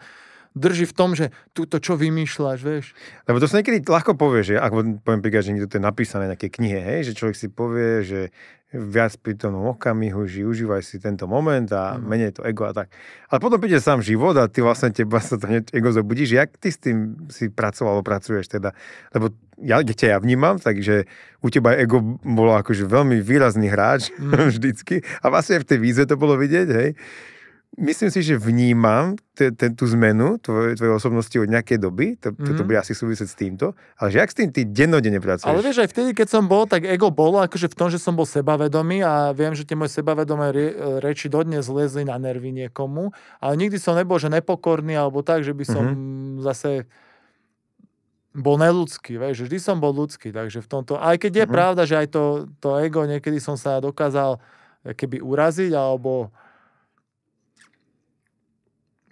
drží v tom, že túto čo vymýšľaš, vieš. Lebo to sa niekedy ľahko povie, že ak poviem príklad, že niekto to je napísané na nejaké knihe, hej, že človek si povie, že viac pri tom okamihu, že užívaj si tento moment a mm. menej to ego a tak. Ale potom príde sám život a ty vlastne teba sa to ego zobudíš. Jak ty s tým si pracoval, pracuješ teda? Lebo ja, ťa ja vnímam, takže u teba ego bolo akože veľmi výrazný hráč mm. vždycky a vlastne v tej víze to bolo vidieť, hej? Myslím si, že vnímam te, te, tú zmenu tvoj tvojej osobnosti od nejakej doby, to, to, to mhm. bude asi súvisieť s týmto, ale že ak s tým ty dennodenne pracuješ? Ale vieš, aj vtedy, keď som bol, tak ego bolo akože v tom, že som bol sebavedomý a viem, že tie moje sebavedomé reči dodnes lezli na nervy niekomu, ale nikdy som nebol, že nepokorný alebo tak, že by som mm-hmm. zase bol neludský, vieš, vždy som bol ľudský, takže v tomto, aj keď je mm-hmm. pravda, že aj to, to ego niekedy som sa dokázal keby uraziť, alebo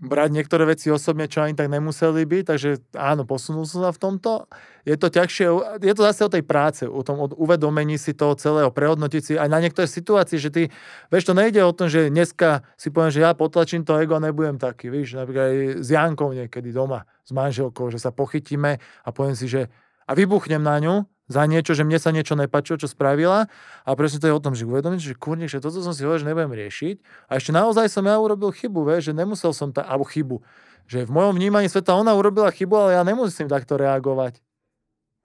brať niektoré veci osobne, čo ani tak nemuseli byť, takže áno, posunul som sa v tomto. Je to ťažšie, je to zase o tej práce, o tom o uvedomení si toho celého, prehodnotiť si aj na niektoré situácii, že ty, vieš, to nejde o tom, že dneska si poviem, že ja potlačím to ego a nebudem taký, vieš, napríklad aj s Jankou niekedy doma, s manželkou, že sa pochytíme a poviem si, že a vybuchnem na ňu za niečo, že mne sa niečo nepačilo, čo spravila. A presne to je o tom, že uvedomiť, že kurník, že toto som si hovoril, že nebudem riešiť. A ešte naozaj som ja urobil chybu, vie, že nemusel som tá, alebo chybu. Že v mojom vnímaní sveta ona urobila chybu, ale ja nemusím takto reagovať.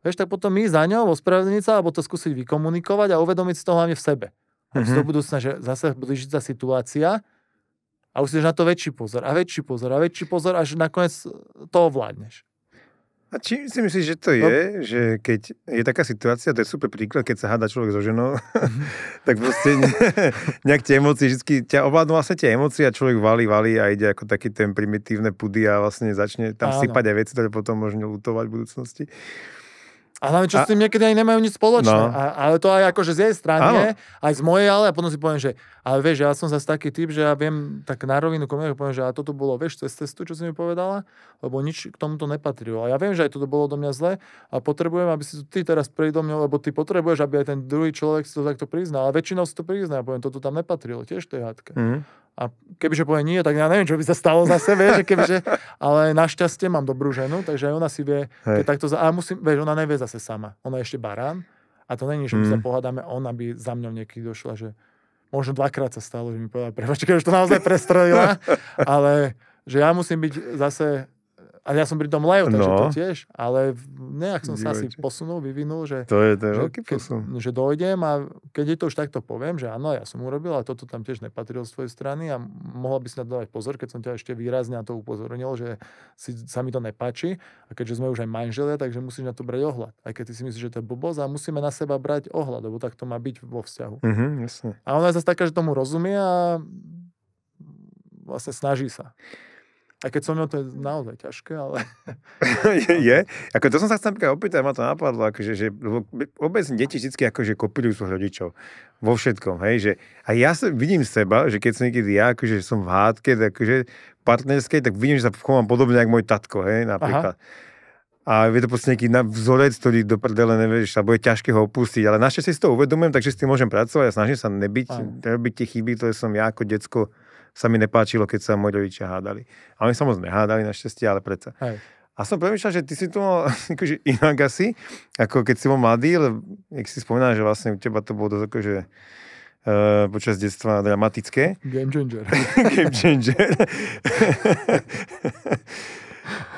Vieš, tak potom my za ňou, ospravedlniť sa, alebo to skúsiť vykomunikovať a uvedomiť si to hlavne v sebe. A mm-hmm. do budúcna, že zase blížiť tá situácia a už si na to väčší pozor a väčší pozor a väčší pozor, až nakoniec to ovládneš. A čím si myslíš, že to no. je, no. že keď je taká situácia, to je super príklad, keď sa háda človek so ženou, mm. tak proste ne, nejak tie emócie, vždy ťa ovládnu vlastne tie emócie a človek valí, valí a ide ako taký ten primitívne pudy a vlastne začne tam Áno. sypať aj veci, ktoré potom možno lutovať v budúcnosti. A hlavne, čo a... s tým niekedy aj nemajú nič spoločné. No. A, ale to aj akože z jej strany, ano. aj z mojej, ale a potom si poviem, že ale vieš, ja som zase taký typ, že ja viem tak na rovinu komunikovať, poviem, že a toto bolo, vieš, cez cestu, čo si mi povedala, lebo nič k tomuto nepatrilo. A ja viem, že aj toto bolo do mňa zle a potrebujem, aby si to ty teraz prejdo mňa, lebo ty potrebuješ, aby aj ten druhý človek si to takto priznal. A väčšinou si to prizná, ja poviem, toto tam nepatrilo, tiež to je hádka. Mm. A kebyže povie nie, tak ja neviem, čo by sa stalo zase, sebe, že kebyže, ale našťastie mám dobrú ženu, takže aj ona si vie, keď takto, a musím, vieš, ona nevie zase sama, ona je ešte barán a to není, že my mm. sa pohádame, ona by za mňou niekedy došla, že možno dvakrát sa stalo, že mi povedala, prepač, keď už to naozaj prestrelila, ale že ja musím byť zase a ja som pri tom lejo, takže no. to tiež. Ale nejak som Dívajte. sa asi posunul, vyvinul, že... To je, to je že, ke, posun. že dojdem a keď je to už takto poviem, že áno, ja som urobil a toto tam tiež nepatrilo z tvojej strany a mohla by si na to dávať pozor, keď som ťa ešte výrazne na to upozornil, že si, sa mi to nepáči. A keďže sme už aj manželia, takže musíš na to brať ohľad. Aj keď ty si myslíš, že to je blbosť a musíme na seba brať ohľad, lebo tak to má byť vo vzťahu. Mm-hmm, A ona je zase taká, že tomu rozumie a vlastne snaží sa. A keď som mňa, to je naozaj ťažké, ale... je, je. Ako to som sa chcel napríklad opýtať, ma to napadlo, akože, že vôbec deti vždy akože kopilujú svojich rodičov. Vo všetkom, hej, že... A ja sa, vidím seba, že keď som niekedy ja, akože som v hádke, tak, akože partnerskej, tak vidím, že sa chovám podobne, ako môj tatko, hej, napríklad. Aha. A je to proste nejaký vzorec, ktorý do prdele nevieš, alebo bude ťažké ho opustiť. Ale našťastie si to uvedomujem, takže s tým môžem pracovať a snažím sa nebyť, robiť tie chyby, ktoré som ja ako decko sa mi nepáčilo, keď sa moji rodičia hádali. A oni sa moc nehádali našťastie, ale predsa. Hej. A som premyšľal, že ty si to mal akože inak asi, ako keď si bol mladý, lebo jak si spomínal, že vlastne u teba to bolo dosť akože Uh, počas detstva dramatické. Game changer. Game changer.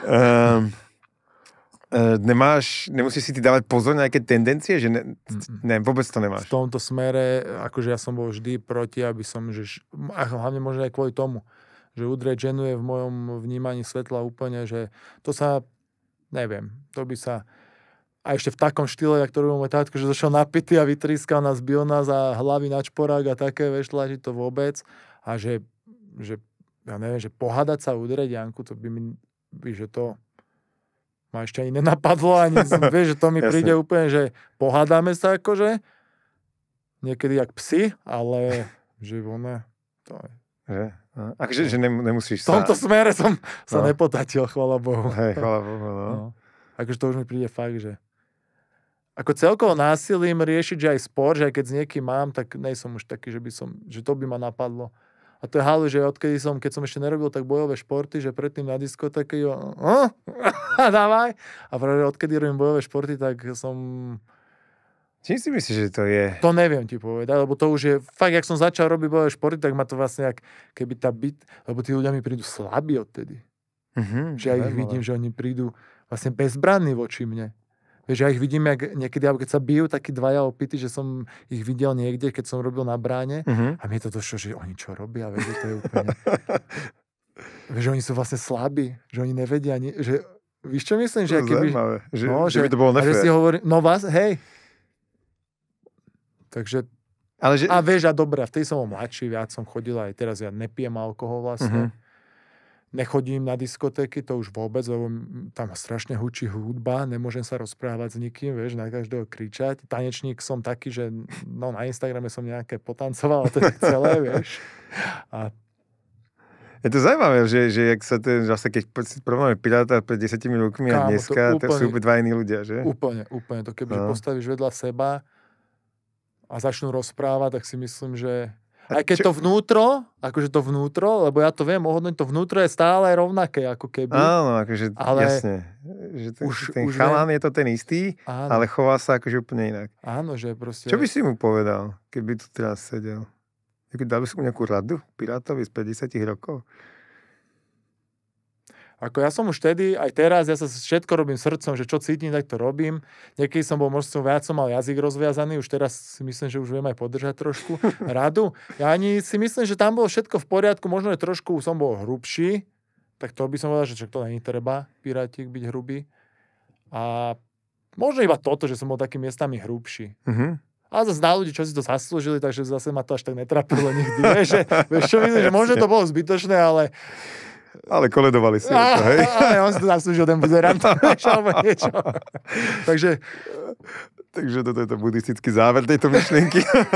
um, E, nemáš, nemusíš si ty dávať pozor na nejaké tendencie, že ne, ne, vôbec to nemáš. V tomto smere, akože ja som bol vždy proti, aby som, že, a hlavne možno aj kvôli tomu, že udre ženu je v mojom vnímaní svetla úplne, že to sa, neviem, to by sa, a ešte v takom štýle, ako to robil môj tátko, že zašiel napitý a vytrískal nás, bil za a hlavy na čporák a také, vieš, tlačiť to vôbec a že, že ja neviem, že pohádať sa, udrieť Janku, to by mi, by, že to, ma ešte ani nenapadlo, ani vieš, že to mi príde úplne, že pohádame sa akože, niekedy jak psi, ale že ona, to je. Že? No, Akže, že nemusíš sa... V tomto smere som sa no. nepotatil, chvala Bohu. Hej, chvala Bohu, no. no. Akože to už mi príde fakt, že ako celkovo násilím riešiť, že aj spor, že aj keď s niekým mám, tak nej som už taký, že by som, že to by ma napadlo. A to je halu, že odkedy som, keď som ešte nerobil tak bojové športy, že predtým na jo, hm? a dávaj. A práve odkedy robím bojové športy, tak som Čím si myslíš, že to je? To neviem ti povedať, lebo to už je, fakt, jak som začal robiť bojové športy, tak ma to vlastne, ak, keby tá byt, lebo tí ľudia mi prídu slabí odtedy. Mm-hmm, že ja ich vidím, že oni prídu vlastne bezbranní voči mne. Vieš, ja ich vidím, jak niekedy, keď sa bijú takí dvaja opity, že som ich videl niekde, keď som robil na bráne uh-huh. a mi to došlo, že oni čo robia, vieš, že to je úplne... vieš, že oni sú vlastne slabí, že oni nevedia, ani, že... Víš, čo myslím? Že, keby, že, no, že, že by to bolo nefér. si hovorí, no vás, hej. Takže... Ale že... A vieš, a dobre, v tej som mladší, viac som chodil aj teraz, ja nepijem alkohol vlastne. Uh-huh Nechodím na diskotéky, to už vôbec, lebo tam strašne hučí hudba, nemôžem sa rozprávať s nikým, vieš, na každého kričať. Tanečník som taký, že no, na Instagrame som nejaké potancoval, to je celé, vieš. A je to zaujímavé, že, že jak sa ten, zase vlastne keď si porovnáme Piláta pred 10 rokmi a dneska, to, úplne, to sú dva iní ľudia, že? Úplne, úplne. To keby no. postavíš vedľa seba a začnú rozprávať, tak si myslím, že aj keď čo... to vnútro, akože to vnútro, lebo ja to viem ohodnúť, to vnútro je stále rovnaké, ako keby. Áno, akože ale... jasne. Že ten, už, ten už chalán je to ten istý, Áno. ale chová sa akože úplne inak. Áno, že proste... Čo by si mu povedal, keby tu teraz sedel? Dal by si mu nejakú radu pirátovi z 50 rokov? Ako ja som už vtedy, aj teraz, ja sa všetko robím srdcom, že čo cítim, tak to robím. Niekedy som bol možno viac, som mal jazyk rozviazaný, už teraz si myslím, že už viem aj podržať trošku radu. Ja ani si myslím, že tam bolo všetko v poriadku, možno je trošku som bol hrubší, tak to by som povedal, že čo to není treba, pirátik byť hrubý. A možno iba toto, že som bol takými miestami hrubší. Mm-hmm. Ale zase na ľudí, čo si to zaslúžili, takže zase ma to až tak netrapilo nikdy. Vieš, že, vieš čo myslím, že možno to bolo zbytočné, ale ale koledovali si. Ah, to, hej? Ale on si to zaslúžil, ten buzerant, alebo Takže... Takže toto je to buddhistický záver tejto myšlienky.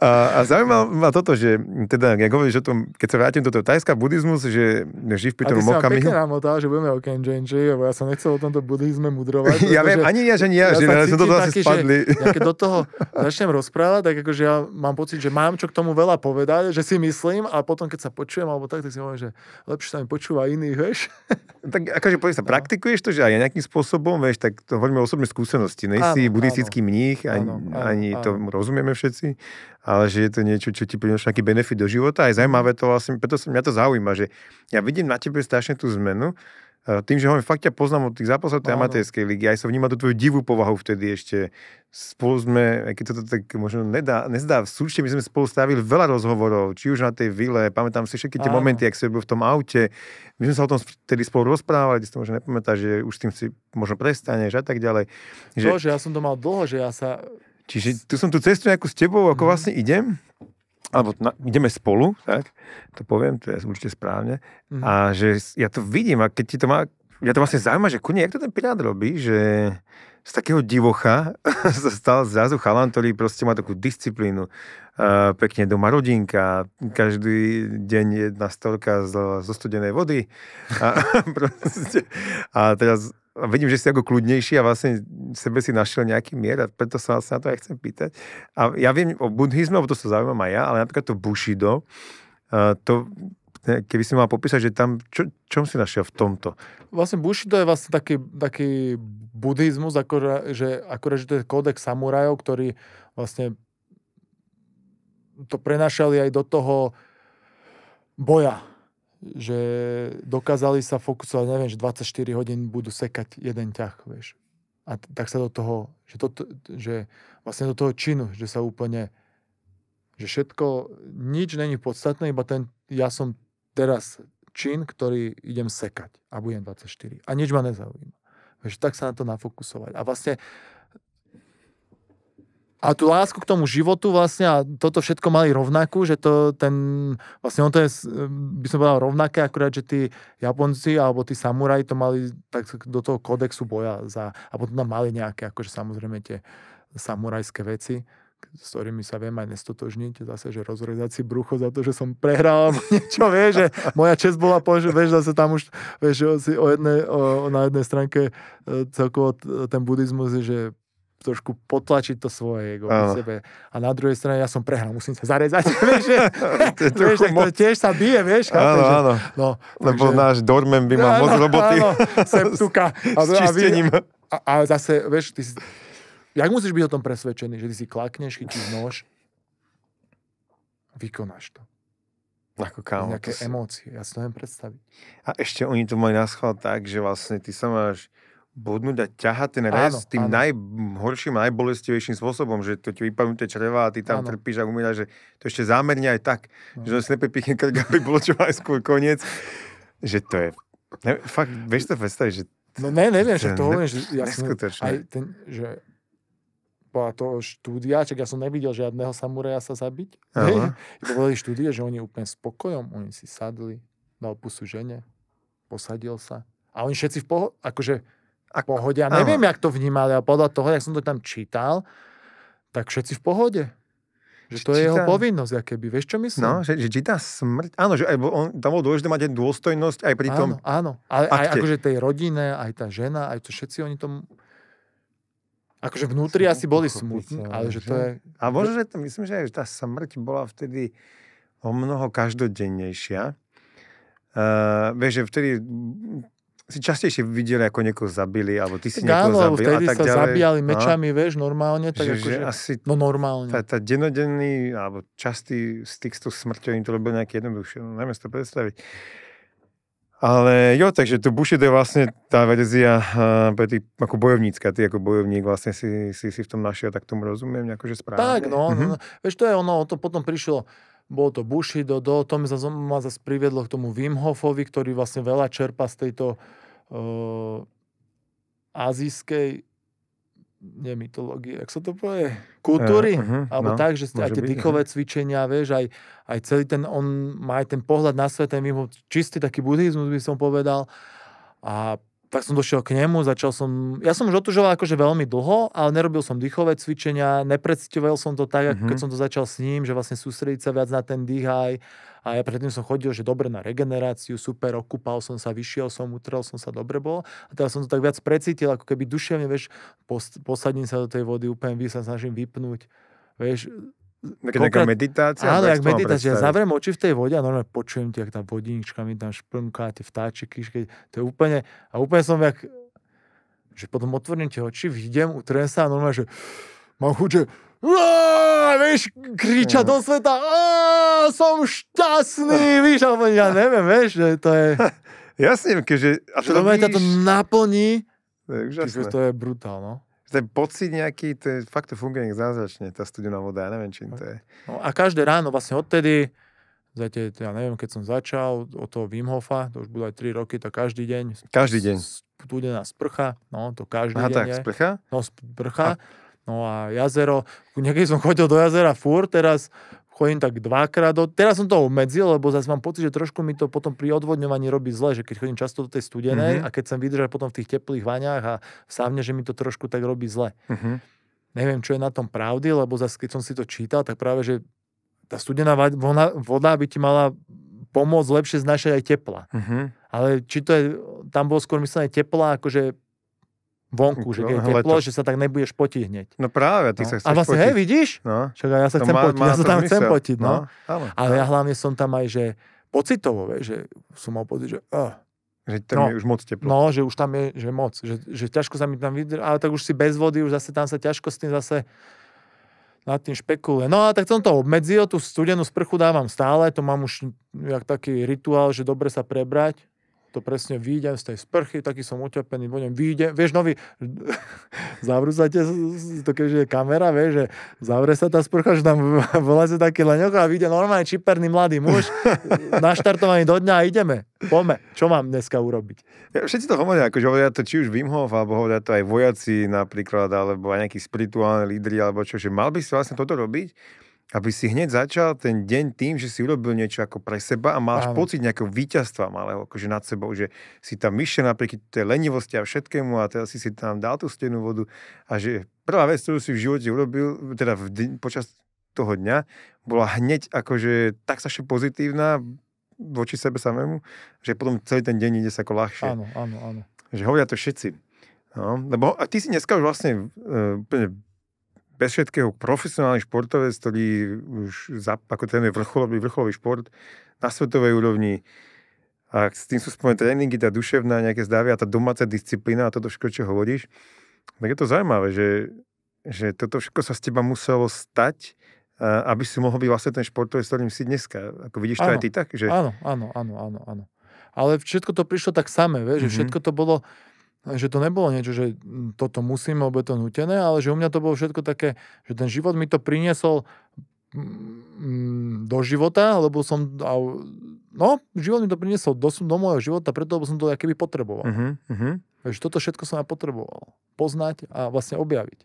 A, a zaujímalo ma toto, že teda, jak hovoríš o tom, keď sa vrátim do toho tajská buddhizmus, že živ pri tom mokami... A ty si že budeme o Kenjenji, lebo ja som nechcel o tomto buddhizme mudrovať. Ja viem, ani ja, že nie, ja, že ja som toto asi spadli. Že, ja keď do toho začnem rozprávať, tak akože ja mám pocit, že mám čo k tomu veľa povedať, že si myslím a potom keď sa počujem alebo tak, tak si hovorím, že lepšie sa mi počúva iných, vieš. Tak akože povieš sa, no. praktikuješ to, že aj nejakým spôsobom, vieš, tak to hovoríme o osobnej skúsenosti. Nejsi buddhistický mních, ani, áno, áno, ani áno. to rozumieme všetci, ale že je to niečo, čo ti prináša nejaký benefit do života. Aj zaujímavé to vlastne, preto sa mňa to zaujíma, že ja vidím na tebe strašne tú zmenu, e, tým, že hovorím, fakt ťa poznám od tých zápasov tej no, amatérskej ligy, aj som vnímal tú tvoju divú povahu vtedy ešte. Spolu sme, keď to tak možno nedá, nezdá, v súčte my sme spolu stavili veľa rozhovorov, či už na tej vile, pamätám si všetky tie áno. momenty, ak si bol v tom aute. My sme sa o tom vtedy spolu rozprávali, ty si to možno nepamätáš, že už tým si možno prestaneš a tak ďalej. Že... To, že ja som to mal dlho, že ja sa Čiže tu som tu cestu nejakú s tebou, ako mhm. vlastne idem, alebo na, ideme spolu, tak, to poviem, to je určite správne, mm. a že ja to vidím a keď ti to má, ja to vlastne zaujíma, že kunie, jak to ten pirát robí, že z takého divocha sa stal zrazu chalan, ktorý proste má takú disciplínu. Uh, pekne doma rodinka, každý deň jedna storka zo, zo studenej vody. A, proste, a teraz a vidím, že ste ako kľudnejší a vlastne sebe si našiel nejaký mier a preto sa vlastne na to aj chcem pýtať. A ja viem o buddhizme, lebo to sa zaujímam aj ja, ale napríklad to Bushido, to, keby si mal popísať, že tam, čo, čom si našiel v tomto? Vlastne Bushido je vlastne taký, taký buddhizmus, akorá, že, akorá, že to je kódex samurajov, ktorý vlastne to prenašali aj do toho boja že dokázali sa fokusovať, neviem, že 24 hodín budú sekať jeden ťah, vieš. A t- tak sa do toho, že, to, že vlastne do toho činu, že sa úplne, že všetko, nič není podstatné, iba ten, ja som teraz čin, ktorý idem sekať a budem 24. A nič ma nezaujíma. Vieš, tak sa na to nafokusovať. A vlastne a tú lásku k tomu životu vlastne a toto všetko mali rovnakú, že to ten, vlastne on to je, by som povedal, rovnaké, akurát, že tí Japonci alebo tí samuraji to mali tak do toho kodexu boja za, a potom tam mali nejaké, akože samozrejme tie samurajské veci, s ktorými sa viem aj nestotožniť, zase, že rozrezať si brucho za to, že som prehral alebo niečo, vieš, že moja čest bola, pož, vieš, zase tam už, vieš, si o jedne, o, na jednej stránke e, celkovo ten buddhizmus je, že trošku potlačiť to svoje ego v sebe. A na druhej strane ja som prehral, musím sa zarezať. vieš, že, to, je vieš, tak to tiež sa bije, vieš. Áno, áno. Že, No, Lebo takže, náš dormen by mal moc roboty. Áno, septuka. A, A, a, zase, vieš, ty si, jak musíš byť o tom presvedčený, že ty si klakneš, chytíš nož, vykonáš to. Ako kámo. Nejaké si... emócie, ja si to neviem predstaviť. A ešte oni to majú na tak, že vlastne ty sa máš bodnúť a ťahať ten rez áno, tým áno. najhorším a najbolestivejším spôsobom, že to ti vypadnú tie čreva a ty tam áno. trpíš a umieráš, že to ešte zámerne aj tak, no. že slepe pichne krk, aby bolo čo aj skôr koniec, že to je... Ne, fakt, vieš to predstaviť, že... No ne, neviem, že to hovorím, že ja som... Aj ten, že bola to štúdia, čak ja som nevidel žiadneho samuraja sa zabiť. Hej, boli štúdie, že oni úplne spokojom, oni si sadli, dal pusu žene, posadil sa. A oni všetci v pohode, akože a pohode. Ja neviem, jak to vnímali, ale podľa toho, jak som to tam čítal, tak všetci v pohode. Že to číta... je jeho povinnosť, aké by. Vieš, čo myslím? No, že, že číta smrť. Áno, že aj on, tam bol dôležité mať aj dôstojnosť aj pri áno, tom Áno, ale akte. aj akože tej rodine, aj tá žena, aj to všetci oni tomu... Akože vnútri asi boli smutní, ale že to je... A možno, že to, myslím, že tá smrť bola vtedy o mnoho každodennejšia. Uh, vieš, že vtedy si častejšie videli, ako niekoho zabili, alebo ty si niekoho Áno, zabil vtedy a tak sa ďalej. zabíjali no. mečami, a? vieš, normálne. Tak že, akože, že asi no normálne. Tá, tá denodenný, alebo častý styk s tou smrťou im to robil nejaký jednoduchšie. No, neviem si to predstaviť. Ale jo, takže to Bushido je vlastne tá verzia eh, pre tých, ako bojovnícka, ty ako bojovník vlastne si, si, si v tom našiel, tak tomu rozumiem, akože správne. Tak, no, mm-hmm. no, vieš, to je ono, to potom prišlo bol to Bushido, do, to ma zase priviedlo k tomu Wim Hofovi, ktorý vlastne veľa čerpa z tejto uh, azijskej nie mytológie, ak sa to povie, kultúry, uh, uh-huh, alebo no, tak, že aj tie dýchové mhm. cvičenia, vieš, aj, aj celý ten, on má aj ten pohľad na svet, ten mimo, čistý taký buddhizmus by som povedal a tak som došiel k nemu, začal som, ja som už otužoval akože veľmi dlho, ale nerobil som dýchové cvičenia, nepredstavoval som to tak, mm-hmm. keď som to začal s ním, že vlastne sústrediť sa viac na ten dých aj, a ja predtým som chodil, že dobre na regeneráciu, super, okúpal som sa, vyšiel som, utrel som sa, dobre bol. A teraz som to tak viac precítil, ako keby duševne, vieš, posadím sa do tej vody, úplne vy sa snažím vypnúť. Vieš, Taká konkrét... meditácia? Áno, jak meditácia. zavriem oči v tej vode a normálne počujem ti, jak tá vodinička mi tam šplnká, tie vtáčiky, keď to je úplne, a úplne som jak, že potom otvorím tie oči, vidím, utrem sa a normálne, že mám chuť, že Aaaa, vieš, kriča mm. do sveta, Aaaa, som šťastný, víš, alebo ja neviem, vieš, že to je... Jasne, keďže... A to, to, to naplní, to je, to je brutálno ten pocit nejaký, to je, fakt to funguje zázračne, tá studená voda, ja neviem, čím to je. No a každé ráno vlastne odtedy, zate, ja neviem, keď som začal od toho Wim Hofa, to už budú aj 3 roky, tak každý deň. Každý deň. Studená sprcha, no to každý Aha, deň tak, je. sprcha? No sprcha. A... No a jazero, niekedy som chodil do jazera fúr, teraz chodím tak dvakrát do... Teraz som to obmedzil, lebo zase mám pocit, že trošku mi to potom pri odvodňovaní robí zle, že keď chodím často do tej studenej mm-hmm. a keď som vydržal potom v tých teplých vaňách a sávne, že mi to trošku tak robí zle. Mm-hmm. Neviem, čo je na tom pravdy, lebo zase keď som si to čítal, tak práve, že tá studená voda by ti mala pomôcť lepšie znašať aj tepla. Mm-hmm. Ale či to je, tam bolo skôr myslené tepla, akože vonku, že keď je teplo, že sa tak nebudeš potiť hneď. No práve, ty no. sa chceš A vlastne, potiť. hej, vidíš? No. Čaká, ja sa to no chcem má, potiť, má ja sa tam mysel. chcem potiť, no. no. Ale, ale ja hlavne som tam aj, že pocitovo, vie, že som mal pocit, že oh. Že tam no, je už moc teplo. No, že už tam je že moc, že, že ťažko sa mi tam vydrží, ale tak už si bez vody, už zase tam sa ťažko s tým zase nad tým špekuluje. No a tak som to obmedzil, tú studenú sprchu dávam stále, to mám už jak taký rituál, že dobre sa prebrať, to presne výjdem z tej sprchy, taký som utepený, budem výjdem, vieš, nový, zavrú sa tie, to keďže je kamera, vieš, že zavre sa tá sprcha, že tam sa taký leňok a vyjde normálne čiperný mladý muž, naštartovaný do dňa a ideme. Pome, čo mám dneska urobiť? Ja, všetci to hovoria, akože hovoria to či už Wim Hof, alebo hovoria to aj vojaci napríklad, alebo aj nejakí spirituálni lídry, alebo čo, že mal by si vlastne toto robiť, aby si hneď začal ten deň tým, že si urobil niečo ako pre seba a máš Áno. pocit nejakého víťazstva malého akože nad sebou, že si tam myšiel napriek tej lenivosti a všetkému a teraz si si tam dal tú stenú vodu a že prvá vec, ktorú si v živote urobil, teda v deň, počas toho dňa, bola hneď akože tak strašne pozitívna voči sebe samému, že potom celý ten deň ide sa ako ľahšie. Áno, áno, áno. Že hovoria to všetci. No, lebo a ty si dneska už vlastne e, bez všetkého profesionálny športovec, ktorý už za, ako trénuje vrcholový, vrcholový šport na svetovej úrovni, a s tým sú spojené tréningy, tá duševná, nejaké zdravia, tá domáca disciplína a toto všetko, čo hovoríš, tak je to zaujímavé, že, že toto všetko sa z teba muselo stať, aby si mohol byť vlastne ten športovec, s ktorým si dneska. Ako vidíš to áno, aj ty tak? Že... Áno, áno, áno, áno, áno. Ale všetko to prišlo tak samé, vieš, mm-hmm. že mhm. všetko to bolo, že to nebolo niečo, že hm, toto musím, lebo je to nutené, ale že u mňa to bolo všetko také, že ten život mi to priniesol hm, do života, lebo som... No, život mi to priniesol do, do môjho života, preto lebo som to keby potreboval. Uh-huh, uh-huh. Takže toto všetko som ja potreboval. Poznať a vlastne objaviť.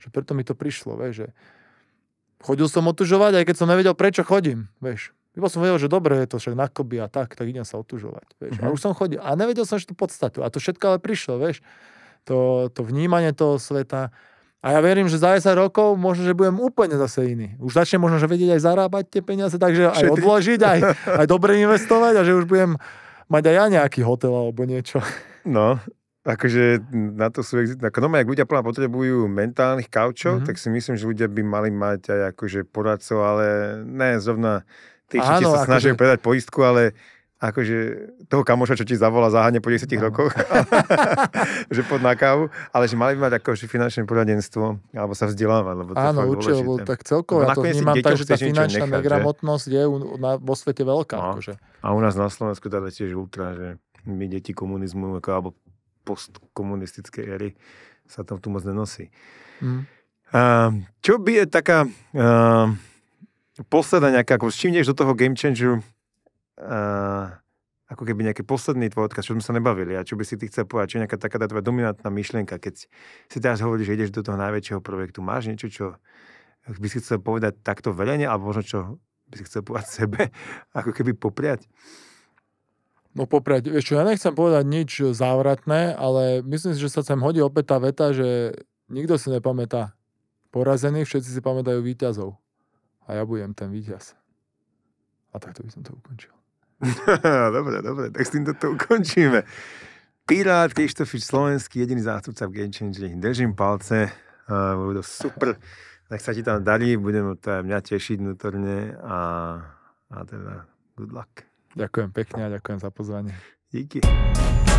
Že preto mi to prišlo, vieš, že chodil som otužovať, aj keď som nevedel, prečo chodím, vieš. Lebo som vedel, že dobre je to však na koby a tak, tak idem sa otužovať. Vieš. Uh-huh. A mhm. už som chodil. A nevedel som ešte tú podstatu. A to všetko ale prišlo, vieš. To, to vnímanie toho sveta. A ja verím, že za 10 rokov možno, že budem úplne zase iný. Už začnem možno, že vedieť aj zarábať tie peniaze, takže aj odložiť, aj, aj dobre investovať a že už budem mať aj ja nejaký hotel alebo niečo. No, Akože na to sú, ako no, ak ľudia plná potrebujú mentálnych kaučov, mm-hmm. tak si myslím, že ľudia by mali mať aj akože poradcov, ale ne zrovna Ty Áno, sa snažia akože... predať poistku, ale akože toho kamoša, čo ti zavolá záhadne po 10 no. rokoch, že pod na kávu, ale že mali by mať akože finančné poradenstvo, alebo sa vzdelávať, lebo to Áno, určite, lebo tak celkovo no, ja to vnímam tak, že tá finančná nechať, negramotnosť že? je na, vo svete veľká. No. Akože. A u nás na Slovensku teda tiež ultra, že my deti komunizmu ako, alebo postkomunistickej éry sa tam tu moc nenosí. Mm. Uh, čo by je taká uh, posledná nejaká, ako s čím ideš do toho game changeru, uh, ako keby nejaký posledný tvoj odkaz, čo sme sa nebavili a čo by si ty chcel povedať, čo je nejaká taká tá tvoja dominantná myšlienka, keď si teraz hovoríš, že ideš do toho najväčšieho projektu, máš niečo, čo by si chcel povedať takto verejne, alebo možno čo by si chcel povedať sebe, ako keby popriať? No popriať, vieš čo, ja nechcem povedať nič závratné, ale myslím si, že sa sem hodí opäť tá veta, že nikto si nepamätá porazených, všetci si pamätajú výťazov a ja budem ten víťaz. A takto by som to ukončil. dobre, dobre, tak s týmto to ukončíme. Pirát Krištofič Slovenský, jediný zástupca v Game Changer. Držím palce, uh, bolo to super. Tak sa ti tam darí, budem to aj mňa tešiť vnútorne a, a teda good luck. Ďakujem pekne a ďakujem za pozvanie. Díky.